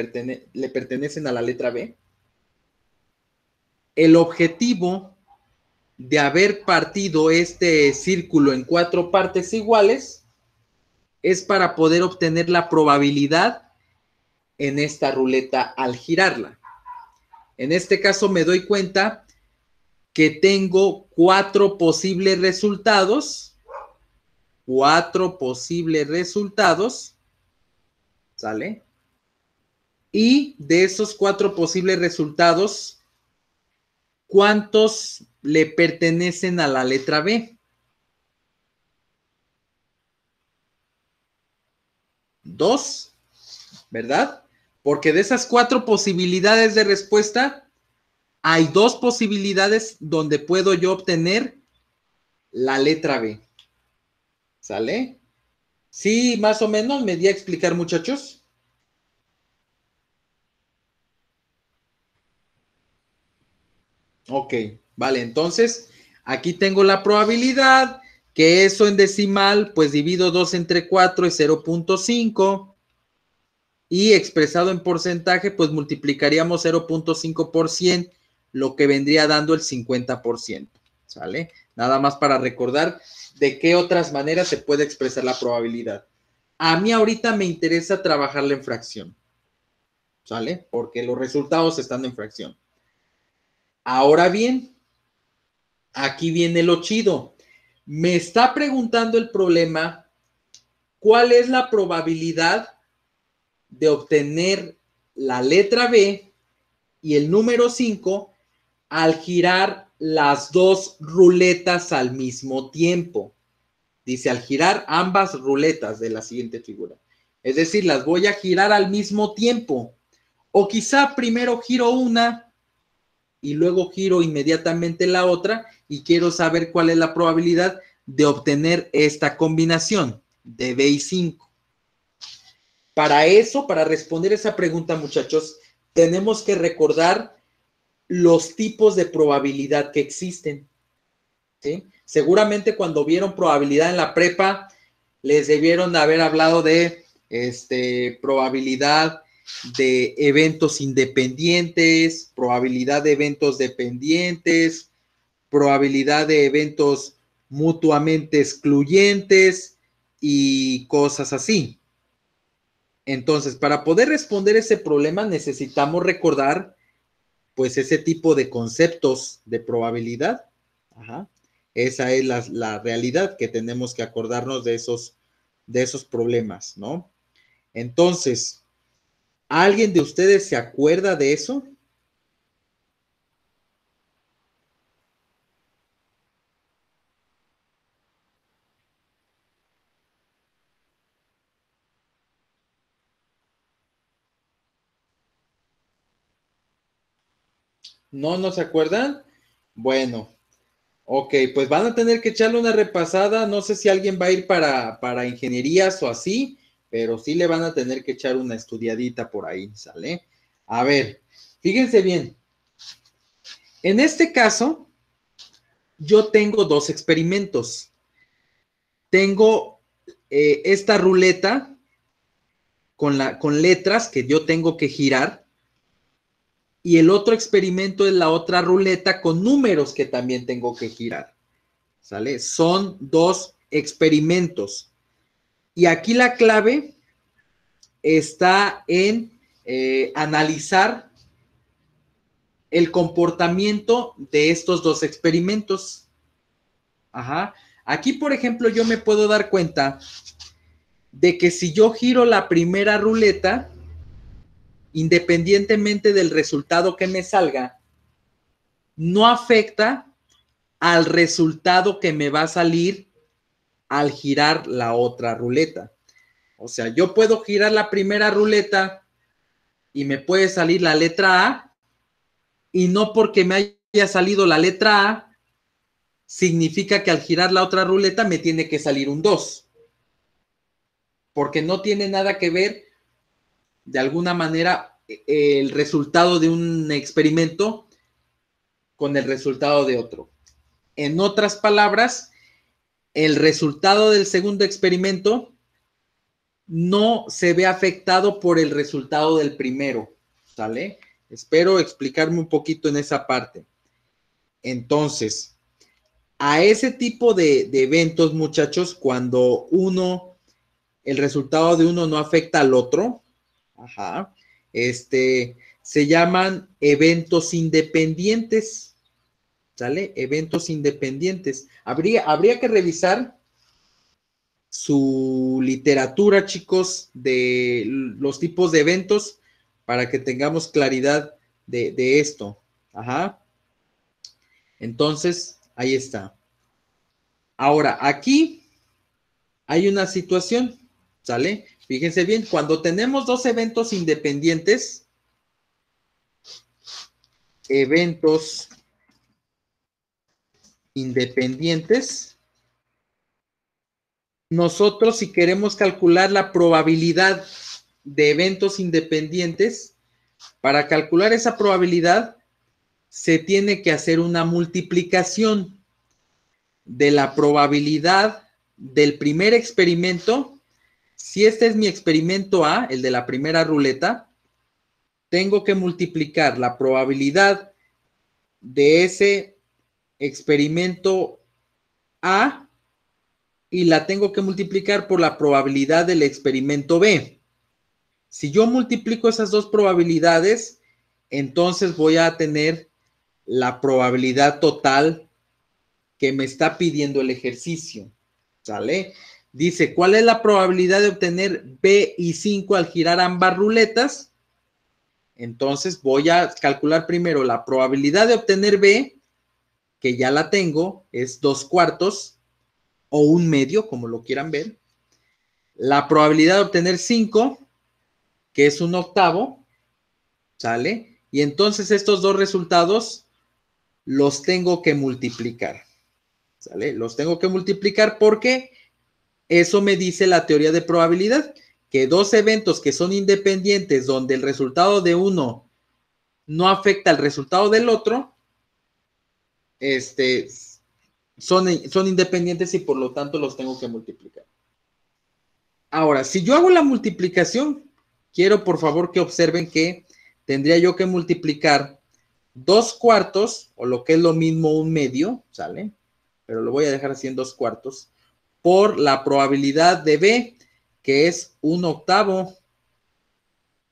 le pertenecen a la letra B? El objetivo de haber partido este círculo en cuatro partes iguales es para poder obtener la probabilidad en esta ruleta al girarla. En este caso me doy cuenta que tengo cuatro posibles resultados cuatro posibles resultados, ¿sale? Y de esos cuatro posibles resultados, ¿cuántos le pertenecen a la letra B? Dos, ¿verdad? Porque de esas cuatro posibilidades de respuesta, hay dos posibilidades donde puedo yo obtener la letra B. ¿Sale? Sí, más o menos me di a explicar, muchachos. Ok, vale, entonces aquí tengo la probabilidad que eso en decimal, pues divido 2 entre 4 es 0.5 y expresado en porcentaje, pues multiplicaríamos 0.5 por 100, lo que vendría dando el 50%, ¿sale? Nada más para recordar de qué otras maneras se puede expresar la probabilidad. A mí ahorita me interesa trabajarla en fracción. ¿Sale? Porque los resultados están en fracción. Ahora bien, aquí viene lo chido. Me está preguntando el problema, ¿cuál es la probabilidad de obtener la letra B y el número 5 al girar las dos ruletas al mismo tiempo. Dice, al girar ambas ruletas de la siguiente figura. Es decir, las voy a girar al mismo tiempo. O quizá primero giro una y luego giro inmediatamente la otra y quiero saber cuál es la probabilidad de obtener esta combinación de B y 5. Para eso, para responder esa pregunta, muchachos, tenemos que recordar los tipos de probabilidad que existen. Seguramente cuando vieron probabilidad en la prepa, les debieron haber hablado de este, probabilidad de eventos independientes, probabilidad de eventos dependientes, probabilidad de eventos mutuamente excluyentes y cosas así. Entonces, para poder responder ese problema necesitamos recordar pues ese tipo de conceptos de probabilidad. Esa es la, la, realidad que tenemos que acordarnos de esos, de esos problemas, ¿no? Entonces, ¿alguien de ustedes se acuerda de eso? ¿No se acuerdan? Bueno, ok, pues van a tener que echarle una repasada. No sé si alguien va a ir para, ingenierías o así, pero sí le van a tener que echar una estudiadita por ahí, ¿sale? A ver, fíjense bien. En este caso, yo tengo dos experimentos. Tengo eh, esta ruleta con, la, con letras que yo tengo que girar y el otro experimento es la otra ruleta con números que también tengo que girar. ¿Sale? Son dos experimentos. Y aquí la clave está en eh, analizar el comportamiento de estos dos experimentos. Ajá. Aquí, por ejemplo, yo me puedo dar cuenta de que si yo giro la primera ruleta, independientemente del resultado que me salga, no afecta al resultado que me va a salir al girar la otra ruleta. O sea, yo puedo girar la primera ruleta y me puede salir la letra A y no porque me haya salido la letra A significa que al girar la otra ruleta me tiene que salir un 2. Porque no tiene nada que ver de alguna manera eh, el resultado de un experimento con el resultado de otro. En otras palabras, el resultado del segundo experimento no se ve afectado por el resultado del primero, ¿sale? Espero explicarme un poquito en esa parte. Entonces, a ese tipo de, de eventos, muchachos, cuando uno, el resultado de uno no afecta al otro, Ajá. Este, se llaman eventos independientes. ¿Sale? Eventos independientes. Habría, habría que revisar su literatura, chicos, de los tipos de eventos para que tengamos claridad de, de esto. Ajá. Entonces, ahí está. Ahora, aquí hay una situación, ¿sale? Fíjense bien, cuando tenemos dos eventos independientes, eventos independientes, nosotros si queremos calcular la probabilidad de eventos independientes, para calcular esa probabilidad se tiene que hacer una multiplicación de la probabilidad del primer experimento si este es mi experimento A, el de la primera ruleta, tengo que multiplicar la probabilidad de ese experimento A y la tengo que multiplicar por la probabilidad del experimento B. Si yo multiplico esas dos probabilidades, entonces voy a tener la probabilidad total que me está pidiendo el ejercicio. ¿Sale? Dice, ¿cuál es la probabilidad de obtener B y 5 al girar ambas ruletas? Entonces voy a calcular primero la probabilidad de obtener B, que ya la tengo, es dos cuartos o un medio, como lo quieran ver. La probabilidad de obtener 5, que es un octavo, ¿sale? Y entonces estos dos resultados los tengo que multiplicar, ¿sale? Los tengo que multiplicar porque eso me dice la teoría de probabilidad, que dos eventos que son independientes, donde el resultado de uno no afecta al resultado del otro, este, son, son independientes y por lo tanto los tengo que multiplicar. Ahora, si yo hago la multiplicación, quiero por favor que observen que tendría yo que multiplicar dos cuartos, o lo que es lo mismo un medio, ¿sale? Pero lo voy a dejar así en dos cuartos, por la probabilidad de B, que es un octavo.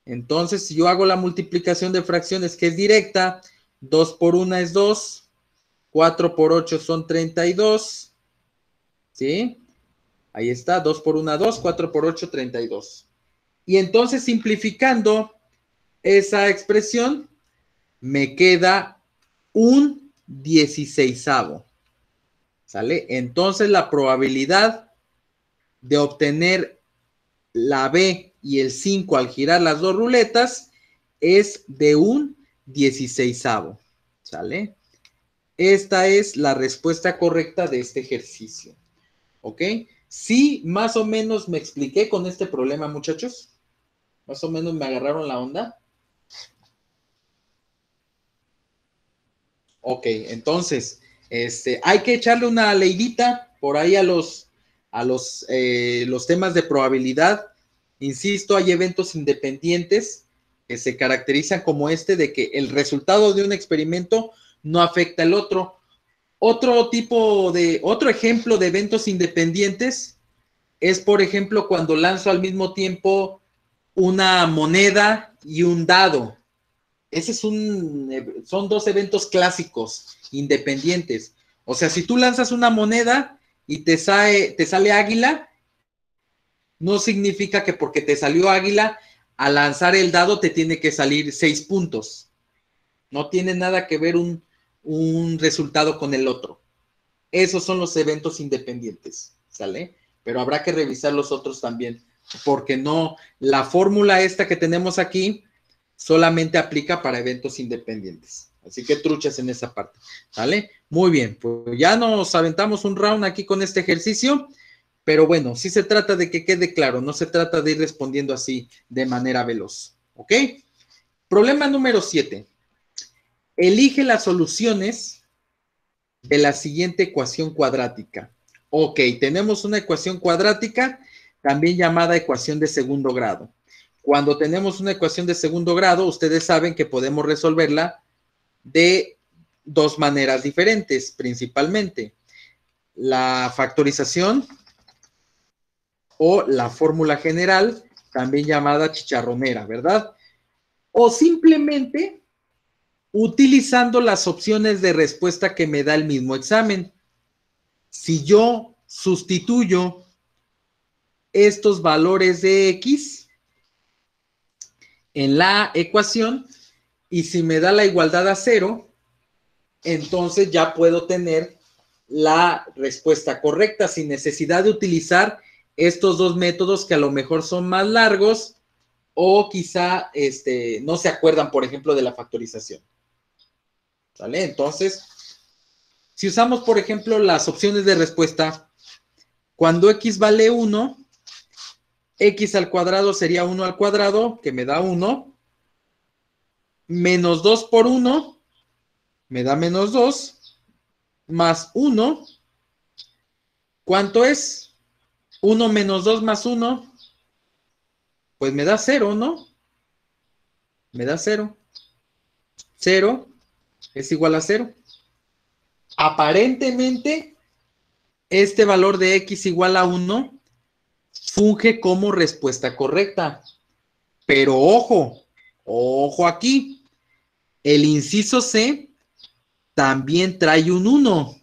Entonces, si yo hago la multiplicación de fracciones que es directa, 2 por 1 es 2, 4 por 8 son 32, ¿sí? Ahí está, 2 por 1, 2, 4 por 8, 32. Y entonces, simplificando esa expresión, me queda un dieciséisavo. ¿Sale? Entonces la probabilidad de obtener la B y el 5 al girar las dos ruletas es de un 16 ¿Sale? Esta es la respuesta correcta de este ejercicio. ¿Ok? Sí, más o menos me expliqué con este problema, muchachos. Más o menos me agarraron la onda. Ok, entonces, este, hay que echarle una leidita por ahí a los, a los, eh, los temas de probabilidad. Insisto, hay eventos independientes que se caracterizan como este de que el resultado de un experimento no afecta al otro. Otro tipo de, otro ejemplo de eventos independientes es, por ejemplo, cuando lanzo al mismo tiempo una moneda y un dado ese es un, eh, son dos eventos clásicos, independientes. O sea, si tú lanzas una moneda y te sale, águila, no significa que porque te salió águila, al lanzar el dado te tiene que salir seis puntos. No tiene nada que ver un, un resultado con el otro. Esos son los eventos independientes, ¿sale? Pero habrá que revisar los otros también, porque no, la fórmula esta que tenemos aquí, solamente aplica para eventos independientes. Así que truchas en esa parte, ¿vale? Muy bien, pues ya nos aventamos un round aquí con este ejercicio, pero bueno, sí se trata de que quede claro, no se trata de ir respondiendo así de manera veloz, ¿ok? Problema número 7. Elige las soluciones de la siguiente ecuación cuadrática. Ok, tenemos una ecuación cuadrática, también llamada ecuación de segundo grado. Cuando tenemos una ecuación de segundo grado, ustedes saben que podemos resolverla de dos maneras diferentes, principalmente la factorización o la fórmula general, también llamada chicharronera, ¿verdad? O simplemente utilizando las opciones de respuesta que me da el mismo examen. Si yo sustituyo estos valores de X, en la ecuación y si me da la igualdad a cero, entonces ya puedo tener la respuesta correcta sin necesidad de utilizar estos dos métodos que a lo mejor son más largos o quizá este, no se acuerdan, por ejemplo, de la factorización. Entonces, si usamos, por ejemplo, las opciones de respuesta, cuando x vale 1, x al cuadrado sería 1 al cuadrado, que me da 1, menos 2 por 1, me da menos 2, más 1, ¿cuánto es? 1 menos 2 más 1, pues me da 0, ¿no? Me da 0. 0 es igual a 0. Aparentemente, este valor de x igual a 1 funge como respuesta correcta. Pero ojo, ojo aquí, el inciso C también trae un 1.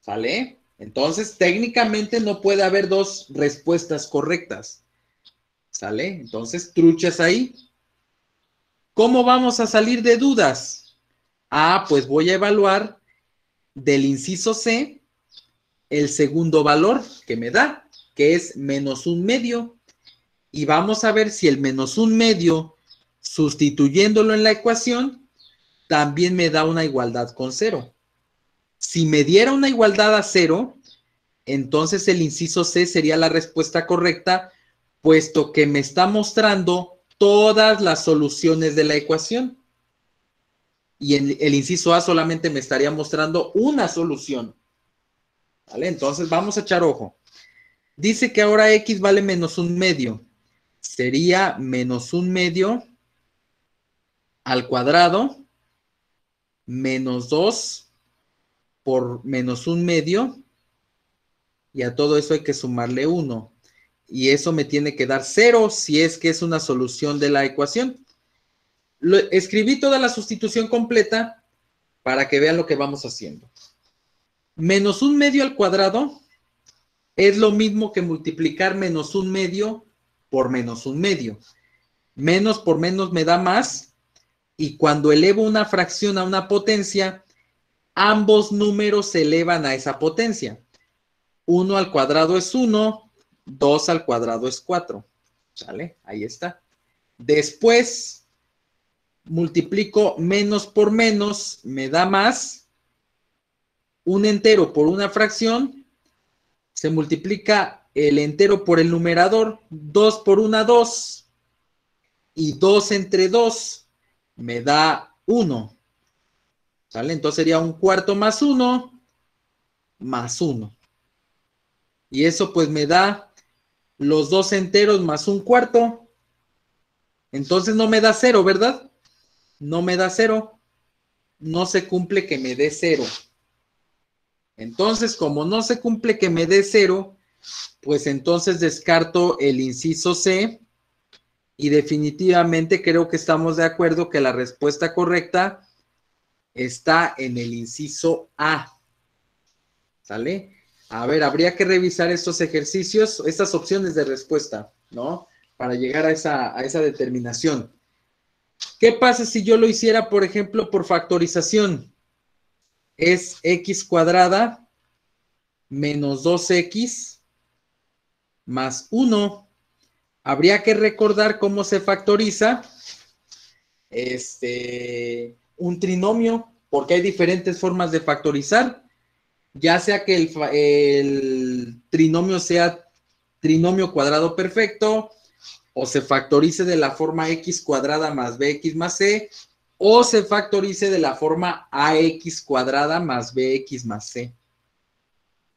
¿Sale? Entonces, técnicamente no puede haber dos respuestas correctas. ¿Sale? Entonces, truchas ahí. ¿Cómo vamos a salir de dudas? Ah, pues voy a evaluar del inciso C el segundo valor que me da que es menos un medio. Y vamos a ver si el menos un medio, sustituyéndolo en la ecuación, también me da una igualdad con cero. Si me diera una igualdad a cero, entonces el inciso C sería la respuesta correcta, puesto que me está mostrando todas las soluciones de la ecuación. Y el, el inciso A solamente me estaría mostrando una solución. Entonces vamos a echar ojo. Dice que ahora X vale menos un medio. Sería menos un medio al cuadrado menos 2 por menos un medio y a todo eso hay que sumarle 1. Y eso me tiene que dar 0 si es que es una solución de la ecuación. escribí toda la sustitución completa para que vean lo que vamos haciendo. Menos un medio al cuadrado es lo mismo que multiplicar menos un medio por menos un medio. Menos por menos me da más y cuando elevo una fracción a una potencia, ambos números se elevan a esa potencia. 1 al cuadrado es 1, 2 al cuadrado es 4. ¿Sale? Ahí está. Después, multiplico menos por menos, me da más. Un entero por una fracción se multiplica el entero por el numerador, 2 por 1, 2, y 2 entre 2 me da 1. ¿Sale? Entonces sería un cuarto más 1, más 1. Y eso pues me da los 2 enteros más un cuarto. Entonces no me da 0, ¿verdad? No me da 0. No se cumple que me dé 0. Entonces, como no se cumple que me dé cero, pues entonces descarto el inciso C y definitivamente creo que estamos de acuerdo que la respuesta correcta está en el inciso A. ¿Sale? A ver, habría que revisar estos ejercicios, estas opciones de respuesta, ¿no? Para llegar a esa, determinación. ¿Qué pasa si yo lo hiciera, por ejemplo, por factorización? es x cuadrada menos 2x más 1. Habría que recordar cómo se factoriza este, un trinomio, porque hay diferentes formas de factorizar, ya sea que el, el trinomio sea trinomio cuadrado perfecto o se factorice de la forma x cuadrada más bx más c o se factorice de la forma ax cuadrada más bx más c.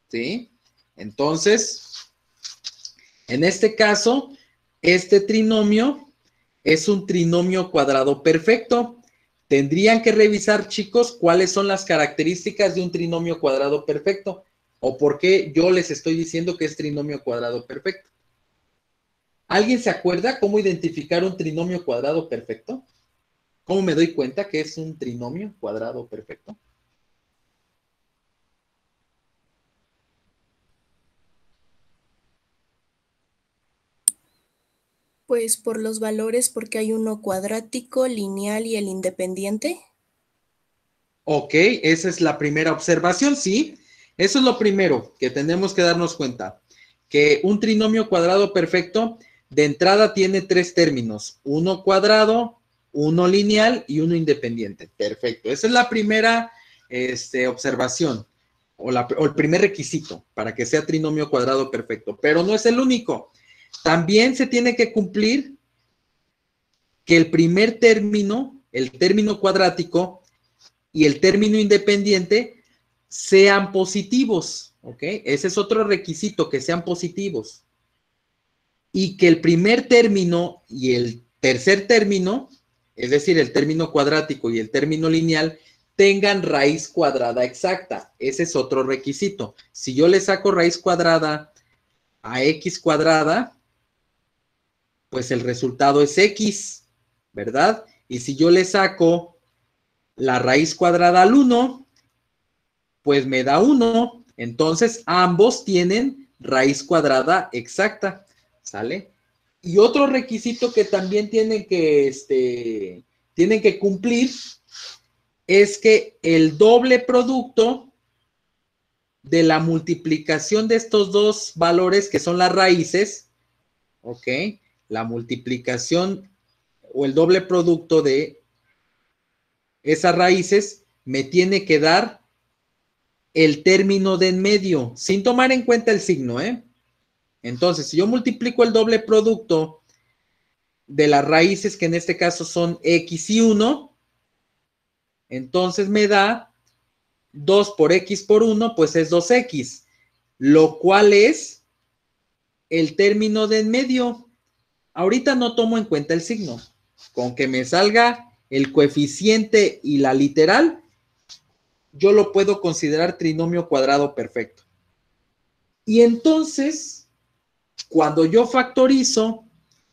¿Sí? Entonces, en este caso, este trinomio es un trinomio cuadrado perfecto. Tendrían que revisar, chicos, cuáles son las características de un trinomio cuadrado perfecto o por qué yo les estoy diciendo que es trinomio cuadrado perfecto. ¿Alguien se acuerda cómo identificar un trinomio cuadrado perfecto? ¿Cómo me doy cuenta que es un trinomio cuadrado perfecto? Pues por los valores, porque hay uno cuadrático, lineal y el independiente. Ok, esa es la primera observación, sí. Eso es lo primero que tenemos que darnos cuenta, que un trinomio cuadrado perfecto de entrada tiene tres términos, uno cuadrado, uno lineal y uno independiente. Perfecto. Esa es la primera este, observación o, o, el primer requisito para que sea trinomio cuadrado perfecto, pero no es el único. También se tiene que cumplir que el primer término, el término cuadrático y el término independiente sean positivos, ¿ok? Ese es otro requisito, que sean positivos. Y que el primer término y el tercer término es decir, el término cuadrático y el término lineal, tengan raíz cuadrada exacta. Ese es otro requisito. Si yo le saco raíz cuadrada a x cuadrada, pues el resultado es x, ¿verdad? Y si yo le saco la raíz cuadrada al 1, pues me da 1. Entonces, ambos tienen raíz cuadrada exacta, ¿sale? Y otro requisito que también tienen que, este, tienen que cumplir es que el doble producto de la multiplicación de estos dos valores que son las raíces, ¿ok? La multiplicación o el doble producto de esas raíces me tiene que dar el término de en medio, sin tomar en cuenta el signo, ¿eh? Entonces, si yo multiplico el doble producto de las raíces, que en este caso son x y 1, entonces me da 2 por x por 1, pues es 2x, lo cual es el término de en medio. Ahorita no tomo en cuenta el signo. Con que me salga el coeficiente y la literal, yo lo puedo considerar trinomio cuadrado perfecto. Y entonces, cuando yo factorizo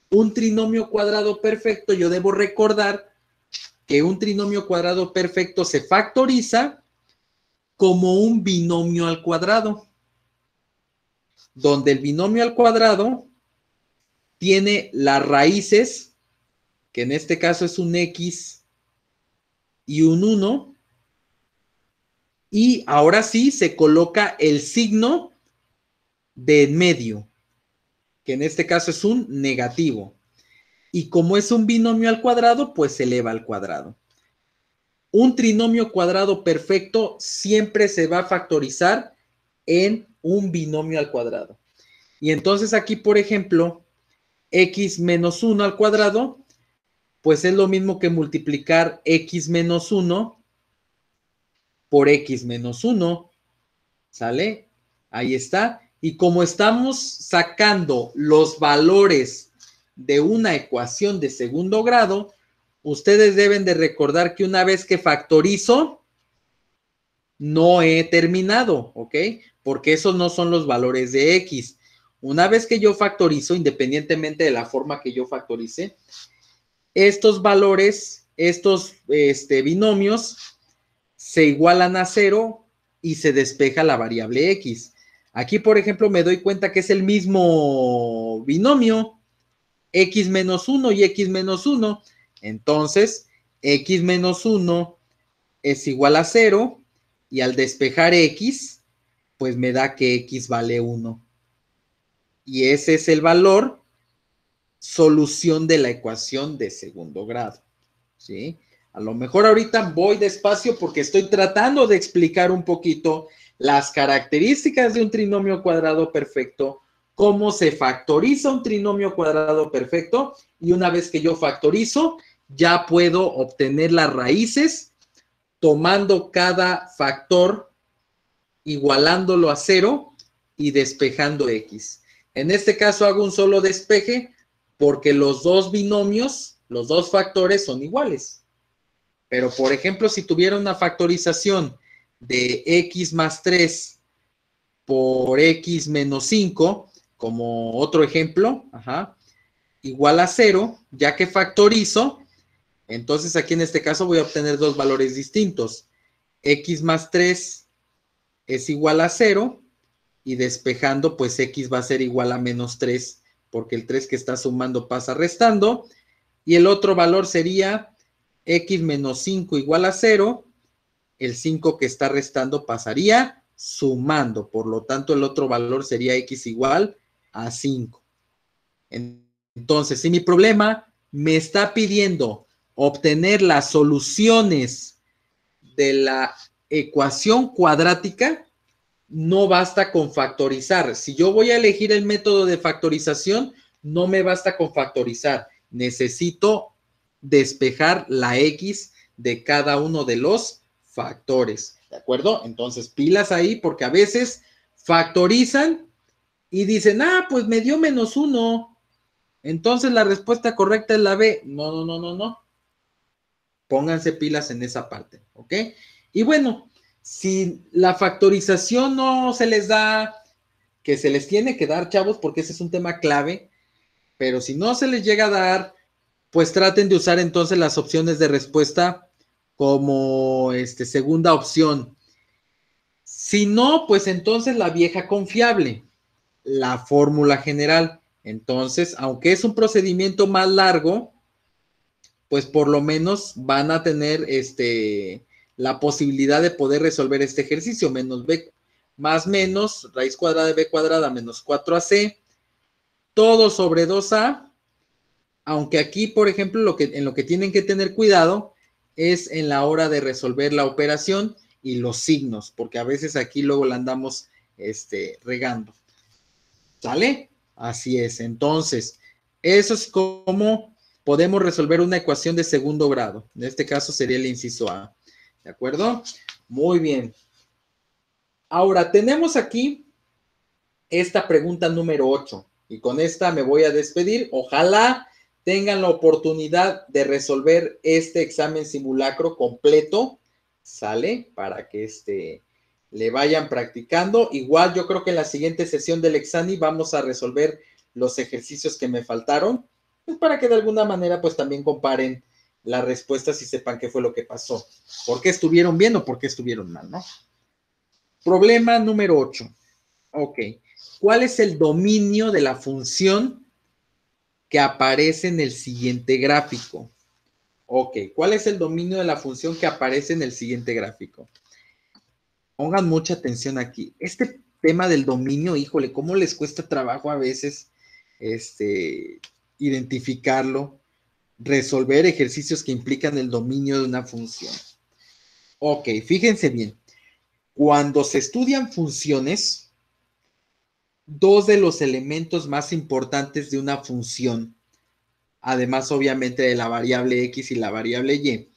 un trinomio cuadrado perfecto, yo debo recordar que un trinomio cuadrado perfecto se factoriza como un binomio al cuadrado, donde el binomio al cuadrado tiene las raíces, que en este caso es un x y un 1, y ahora sí se coloca el signo de en medio que en este caso es un negativo. Y como es un binomio al cuadrado, pues se eleva al cuadrado. Un trinomio cuadrado perfecto siempre se va a factorizar en un binomio al cuadrado. Y entonces aquí, por ejemplo, x menos 1 al cuadrado, pues es lo mismo que multiplicar x menos 1 por x menos 1. ¿Sale? Ahí está. Y como estamos sacando los valores de una ecuación de segundo grado, ustedes deben de recordar que una vez que factorizo, no he terminado, ¿ok? Porque esos no son los valores de X. Una vez que yo factorizo, independientemente de la forma que yo factorice, estos valores, estos este, binomios, se igualan a cero y se despeja la variable X. Aquí, por ejemplo, me doy cuenta que es el mismo binomio, x menos 1 y x menos 1. Entonces, x menos 1 es igual a 0 y al despejar x, pues me da que x vale 1. Y ese es el valor solución de la ecuación de segundo grado. ¿Sí? A lo mejor ahorita voy despacio porque estoy tratando de explicar un poquito las características de un trinomio cuadrado perfecto, cómo se factoriza un trinomio cuadrado perfecto y una vez que yo factorizo, ya puedo obtener las raíces tomando cada factor, igualándolo a cero y despejando x. En este caso hago un solo despeje porque los dos binomios, los dos factores son iguales. Pero, por ejemplo, si tuviera una factorización de x más 3 por x menos 5, como otro ejemplo, igual a 0, ya que factorizo, entonces aquí en este caso voy a obtener dos valores distintos. x más 3 es igual a 0 y despejando, pues x va a ser igual a menos 3, porque el 3 que está sumando pasa restando. Y el otro valor sería x menos 5 igual a 0, el 5 que está restando pasaría sumando, por lo tanto el otro valor sería x igual a 5. Entonces, si mi problema me está pidiendo obtener las soluciones de la ecuación cuadrática, no basta con factorizar. Si yo voy a elegir el método de factorización, no me basta con factorizar. Necesito despejar la X de cada uno de los factores. ¿De acuerdo? Entonces, pilas ahí porque a veces factorizan y dicen, ah, pues me dio menos uno. Entonces la respuesta correcta es la B. No, no, no, no, no. Pónganse pilas en esa parte, ¿ok? Y bueno, si la factorización no se les da, que se les tiene que dar, chavos, porque ese es un tema clave, pero si no se les llega a dar, pues traten de usar entonces las opciones de respuesta como este, segunda opción. Si no, pues entonces la vieja confiable, la fórmula general. Entonces, aunque es un procedimiento más largo, pues por lo menos van a tener este, la posibilidad de poder resolver este ejercicio. Menos B más menos raíz cuadrada de B cuadrada menos 4AC, todo sobre 2A aunque aquí, por ejemplo, lo que, en lo que tienen que tener cuidado es en la hora de resolver la operación y los signos, porque a veces aquí luego la andamos este, regando. ¿Sale? Así es. Entonces, eso es como podemos resolver una ecuación de segundo grado. En este caso sería el inciso A. ¿De acuerdo? Muy bien. Ahora, tenemos aquí esta pregunta número 8. Y con esta me voy a despedir. Ojalá tengan la oportunidad de resolver este examen simulacro completo, ¿sale? Para que este, le vayan practicando. Igual yo creo que en la siguiente sesión del examen vamos a resolver los ejercicios que me faltaron, pues, para que de alguna manera pues también comparen las respuestas y sepan qué fue lo que pasó, por qué estuvieron bien o por qué estuvieron mal, ¿no? Problema número 8. Ok. ¿Cuál es el dominio de la función que aparece en el siguiente gráfico. Ok, ¿cuál es el dominio de la función que aparece en el siguiente gráfico? Pongan mucha atención aquí. Este tema del dominio, híjole, cómo les cuesta trabajo a veces este, identificarlo, resolver ejercicios que implican el dominio de una función. Ok, fíjense bien. Cuando se estudian funciones, dos de los elementos más importantes de una función, además obviamente de la variable x y la variable y,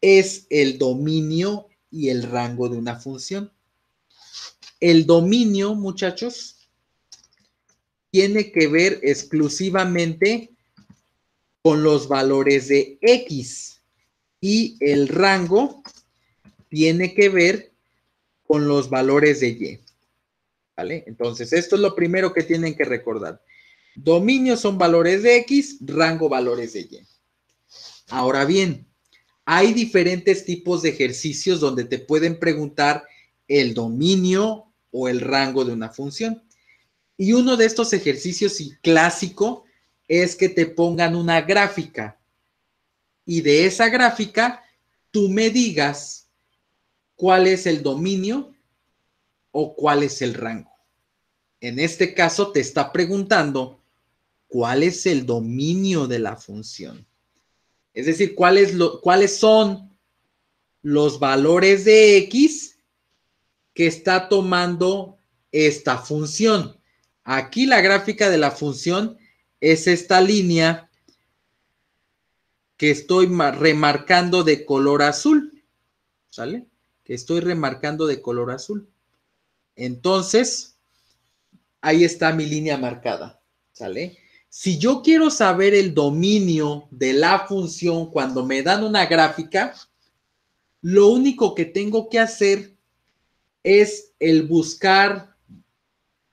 es el dominio y el rango de una función. El dominio, muchachos, tiene que ver exclusivamente con los valores de x y el rango tiene que ver con los valores de y. ¿vale? Entonces, esto es lo primero que tienen que recordar. Dominio son valores de X, rango valores de Y. Ahora bien, hay diferentes tipos de ejercicios donde te pueden preguntar el dominio o el rango de una función. Y uno de estos ejercicios y clásico es que te pongan una gráfica y de esa gráfica tú me digas cuál es el dominio o cuál es el rango. En este caso te está preguntando cuál es el dominio de la función. Es decir, lo, cuáles son los valores de x que está tomando esta función. Aquí la gráfica de la función es esta línea que estoy remarcando de color azul. ¿Sale? Que estoy remarcando de color azul. Entonces, ahí está mi línea marcada, ¿sale? Si yo quiero saber el dominio de la función cuando me dan una gráfica, lo único que tengo que hacer es el buscar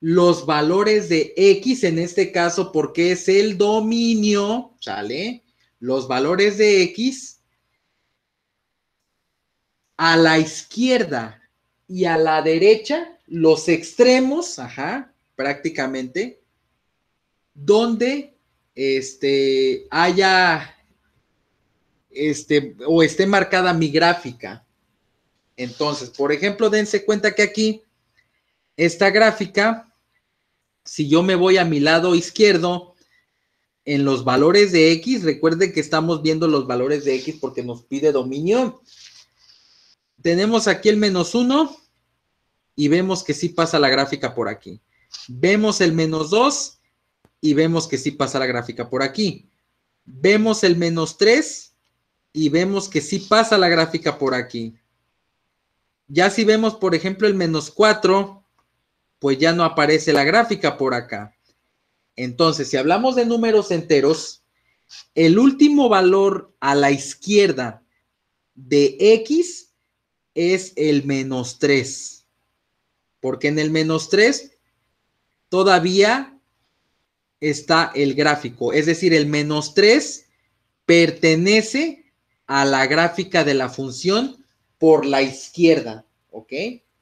los valores de X en este caso porque es el dominio, ¿sale? Los valores de X a la izquierda y a la derecha los extremos, ajá, prácticamente, donde este, haya este, o esté marcada mi gráfica. Entonces, por ejemplo, dense cuenta que aquí, esta gráfica, si yo me voy a mi lado izquierdo, en los valores de X, recuerden que estamos viendo los valores de X porque nos pide dominio. Tenemos aquí el menos 1, y vemos que sí pasa la gráfica por aquí. Vemos el menos 2 y vemos que sí pasa la gráfica por aquí. Vemos el menos 3 y vemos que sí pasa la gráfica por aquí. Ya si vemos, por ejemplo, el menos 4, pues ya no aparece la gráfica por acá. Entonces, si hablamos de números enteros, el último valor a la izquierda de X es el menos 3 porque en el menos 3 todavía está el gráfico, es decir, el menos 3 pertenece a la gráfica de la función por la izquierda, ¿ok?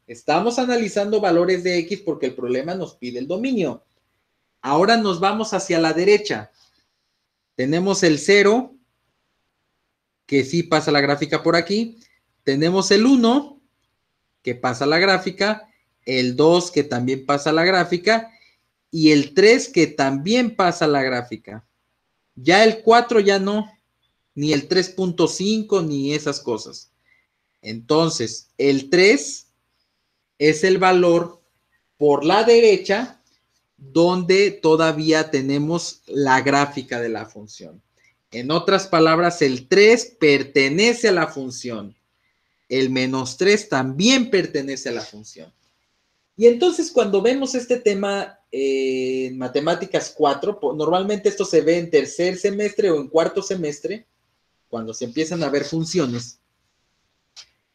Estamos analizando valores de X porque el problema nos pide el dominio. Ahora nos vamos hacia la derecha. Tenemos el 0, que sí pasa la gráfica por aquí. Tenemos el 1, que pasa la gráfica el 2 que también pasa la gráfica y el 3 que también pasa la gráfica. Ya el 4 ya no, ni el 3.5 ni esas cosas. Entonces, el 3 es el valor por la derecha donde todavía tenemos la gráfica de la función. En otras palabras, el 3 pertenece a la función. El menos 3 también pertenece a la función. Y entonces cuando vemos este tema eh, en matemáticas 4, normalmente esto se ve en tercer semestre o en cuarto semestre, cuando se empiezan a ver funciones,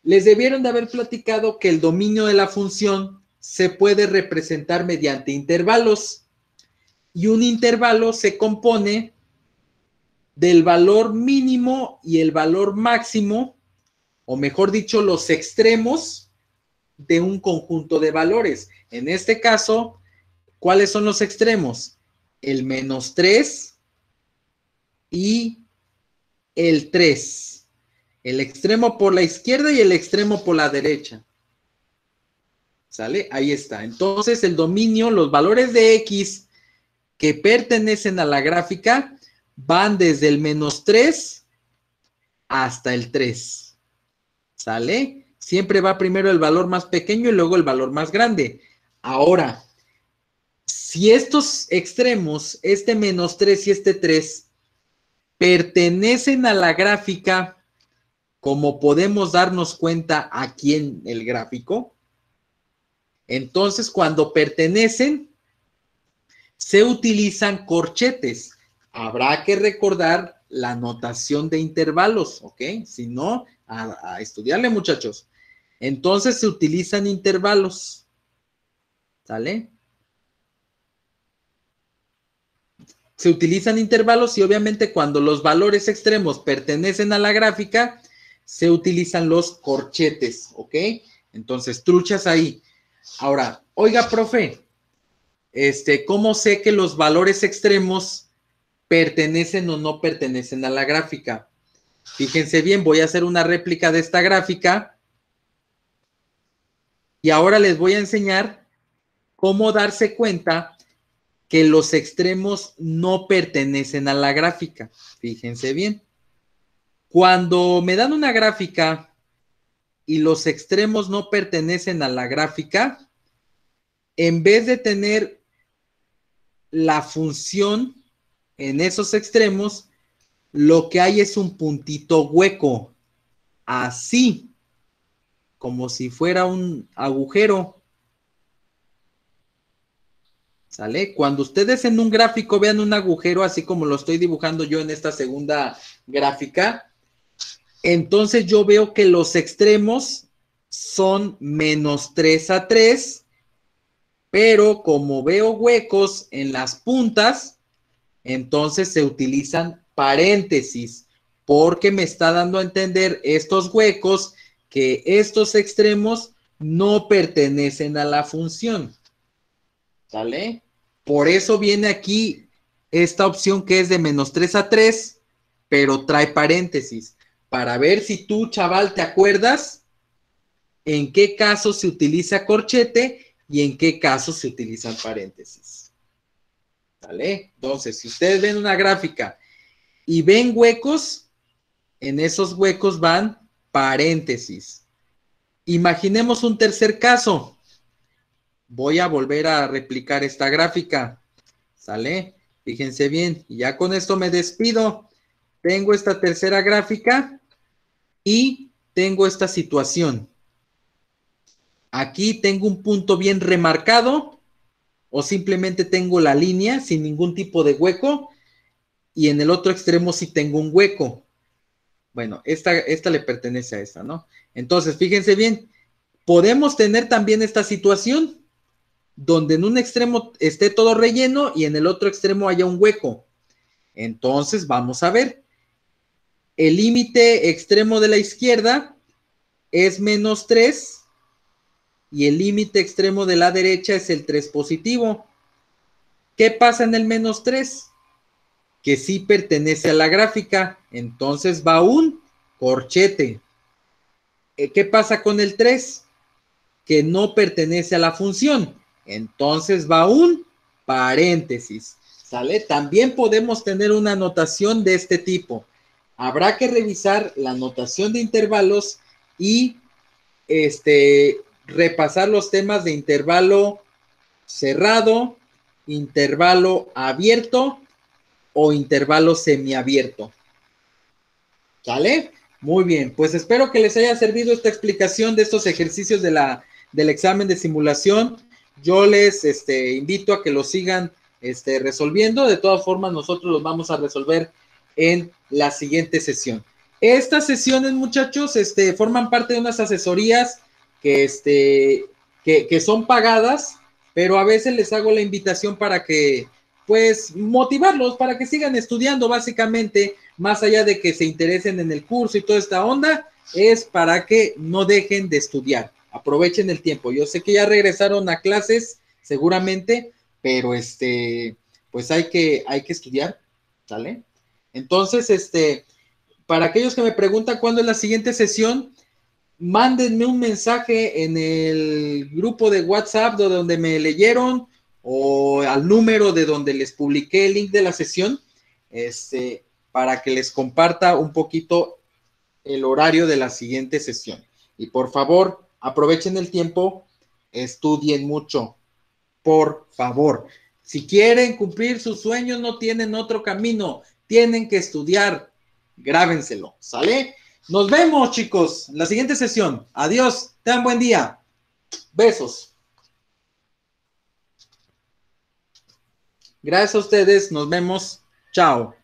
les debieron de haber platicado que el dominio de la función se puede representar mediante intervalos y un intervalo se compone del valor mínimo y el valor máximo, o mejor dicho, los extremos de un conjunto de valores. En este caso, ¿cuáles son los extremos? El menos 3 y el 3. El extremo por la izquierda y el extremo por la derecha. ¿Sale? Ahí está. Entonces, el dominio, los valores de X que pertenecen a la gráfica van desde el menos 3 hasta el 3. ¿Sale? Siempre va primero el valor más pequeño y luego el valor más grande. Ahora, si estos extremos, este menos 3 y este 3, pertenecen a la gráfica, como podemos darnos cuenta aquí en el gráfico, entonces cuando pertenecen, se utilizan corchetes. Habrá que recordar la notación de intervalos, ¿ok? Si no, a, a estudiarle muchachos. Entonces se utilizan intervalos. ¿Sale? Se utilizan intervalos y obviamente cuando los valores extremos pertenecen a la gráfica, se utilizan los corchetes, ¿ok? Entonces, truchas ahí. Ahora, oiga, profe, este, ¿cómo sé que los valores extremos pertenecen o no pertenecen a la gráfica? Fíjense bien, voy a hacer una réplica de esta gráfica y ahora les voy a enseñar cómo darse cuenta que los extremos no pertenecen a la gráfica. Fíjense bien. Cuando me dan una gráfica y los extremos no pertenecen a la gráfica, en vez de tener la función en esos extremos, lo que hay es un puntito hueco. Así como si fuera un agujero. ¿Sale? Cuando ustedes en un gráfico vean un agujero, así como lo estoy dibujando yo en esta segunda gráfica, entonces yo veo que los extremos son menos 3 a 3, pero como veo huecos en las puntas, entonces se utilizan paréntesis, porque me está dando a entender estos huecos que estos extremos no pertenecen a la función. ¿Sale? Por eso viene aquí esta opción que es de menos 3 a 3, pero trae paréntesis, para ver si tú, chaval, te acuerdas en qué caso se utiliza corchete y en qué caso se utilizan paréntesis. ¿Sale? Entonces, si ustedes ven una gráfica y ven huecos, en esos huecos van Paréntesis. Imaginemos un tercer caso. Voy a volver a replicar esta gráfica. ¿Sale? Fíjense bien. Y ya con esto me despido. Tengo esta tercera gráfica y tengo esta situación. Aquí tengo un punto bien remarcado o simplemente tengo la línea sin ningún tipo de hueco y en el otro extremo sí tengo un hueco. Bueno, esta, esta le pertenece a esta, ¿no? Entonces, fíjense bien, podemos tener también esta situación donde en un extremo esté todo relleno y en el otro extremo haya un hueco. Entonces, vamos a ver. El límite extremo de la izquierda es menos 3 y el límite extremo de la derecha es el 3 positivo. ¿Qué pasa en el menos 3? que sí pertenece a la gráfica, entonces va un corchete. Eh, ¿Qué pasa con el 3? Que no pertenece a la función, entonces va un paréntesis. ¿Sale? También podemos tener una notación de este tipo. Habrá que revisar la notación de intervalos y este, repasar los temas de intervalo cerrado, intervalo abierto o intervalo semiabierto. ¿Sale? Muy bien, pues espero que les haya servido esta explicación de estos ejercicios de la, del examen de simulación. Yo les este, invito a que lo sigan este, resolviendo. De todas formas, nosotros los vamos a resolver en la siguiente sesión. Estas sesiones, muchachos, este, forman parte de unas asesorías que este, son pagadas, pero a veces les hago la invitación para que pues motivarlos para que sigan estudiando básicamente, más allá de que se interesen en el curso y toda esta onda, es para que no dejen de estudiar, aprovechen el tiempo. Yo sé que ya regresaron a clases, seguramente, pero este, pues hay que, hay que estudiar, ¿sale? Entonces, este, para aquellos que me preguntan cuándo es la siguiente sesión, mándenme un mensaje en el grupo de WhatsApp donde me leyeron, o al número de donde les publiqué el link de la sesión, este, para que les comparta un poquito el horario de la siguiente sesión. Y por favor, aprovechen el tiempo, estudien mucho, por favor. Si quieren cumplir sus sueños, no tienen otro camino, tienen que estudiar, grábenselo, ¿sale? Nos vemos, chicos, en la siguiente sesión. Adiós, tengan buen día. Besos. Gracias a ustedes, nos vemos. Chao.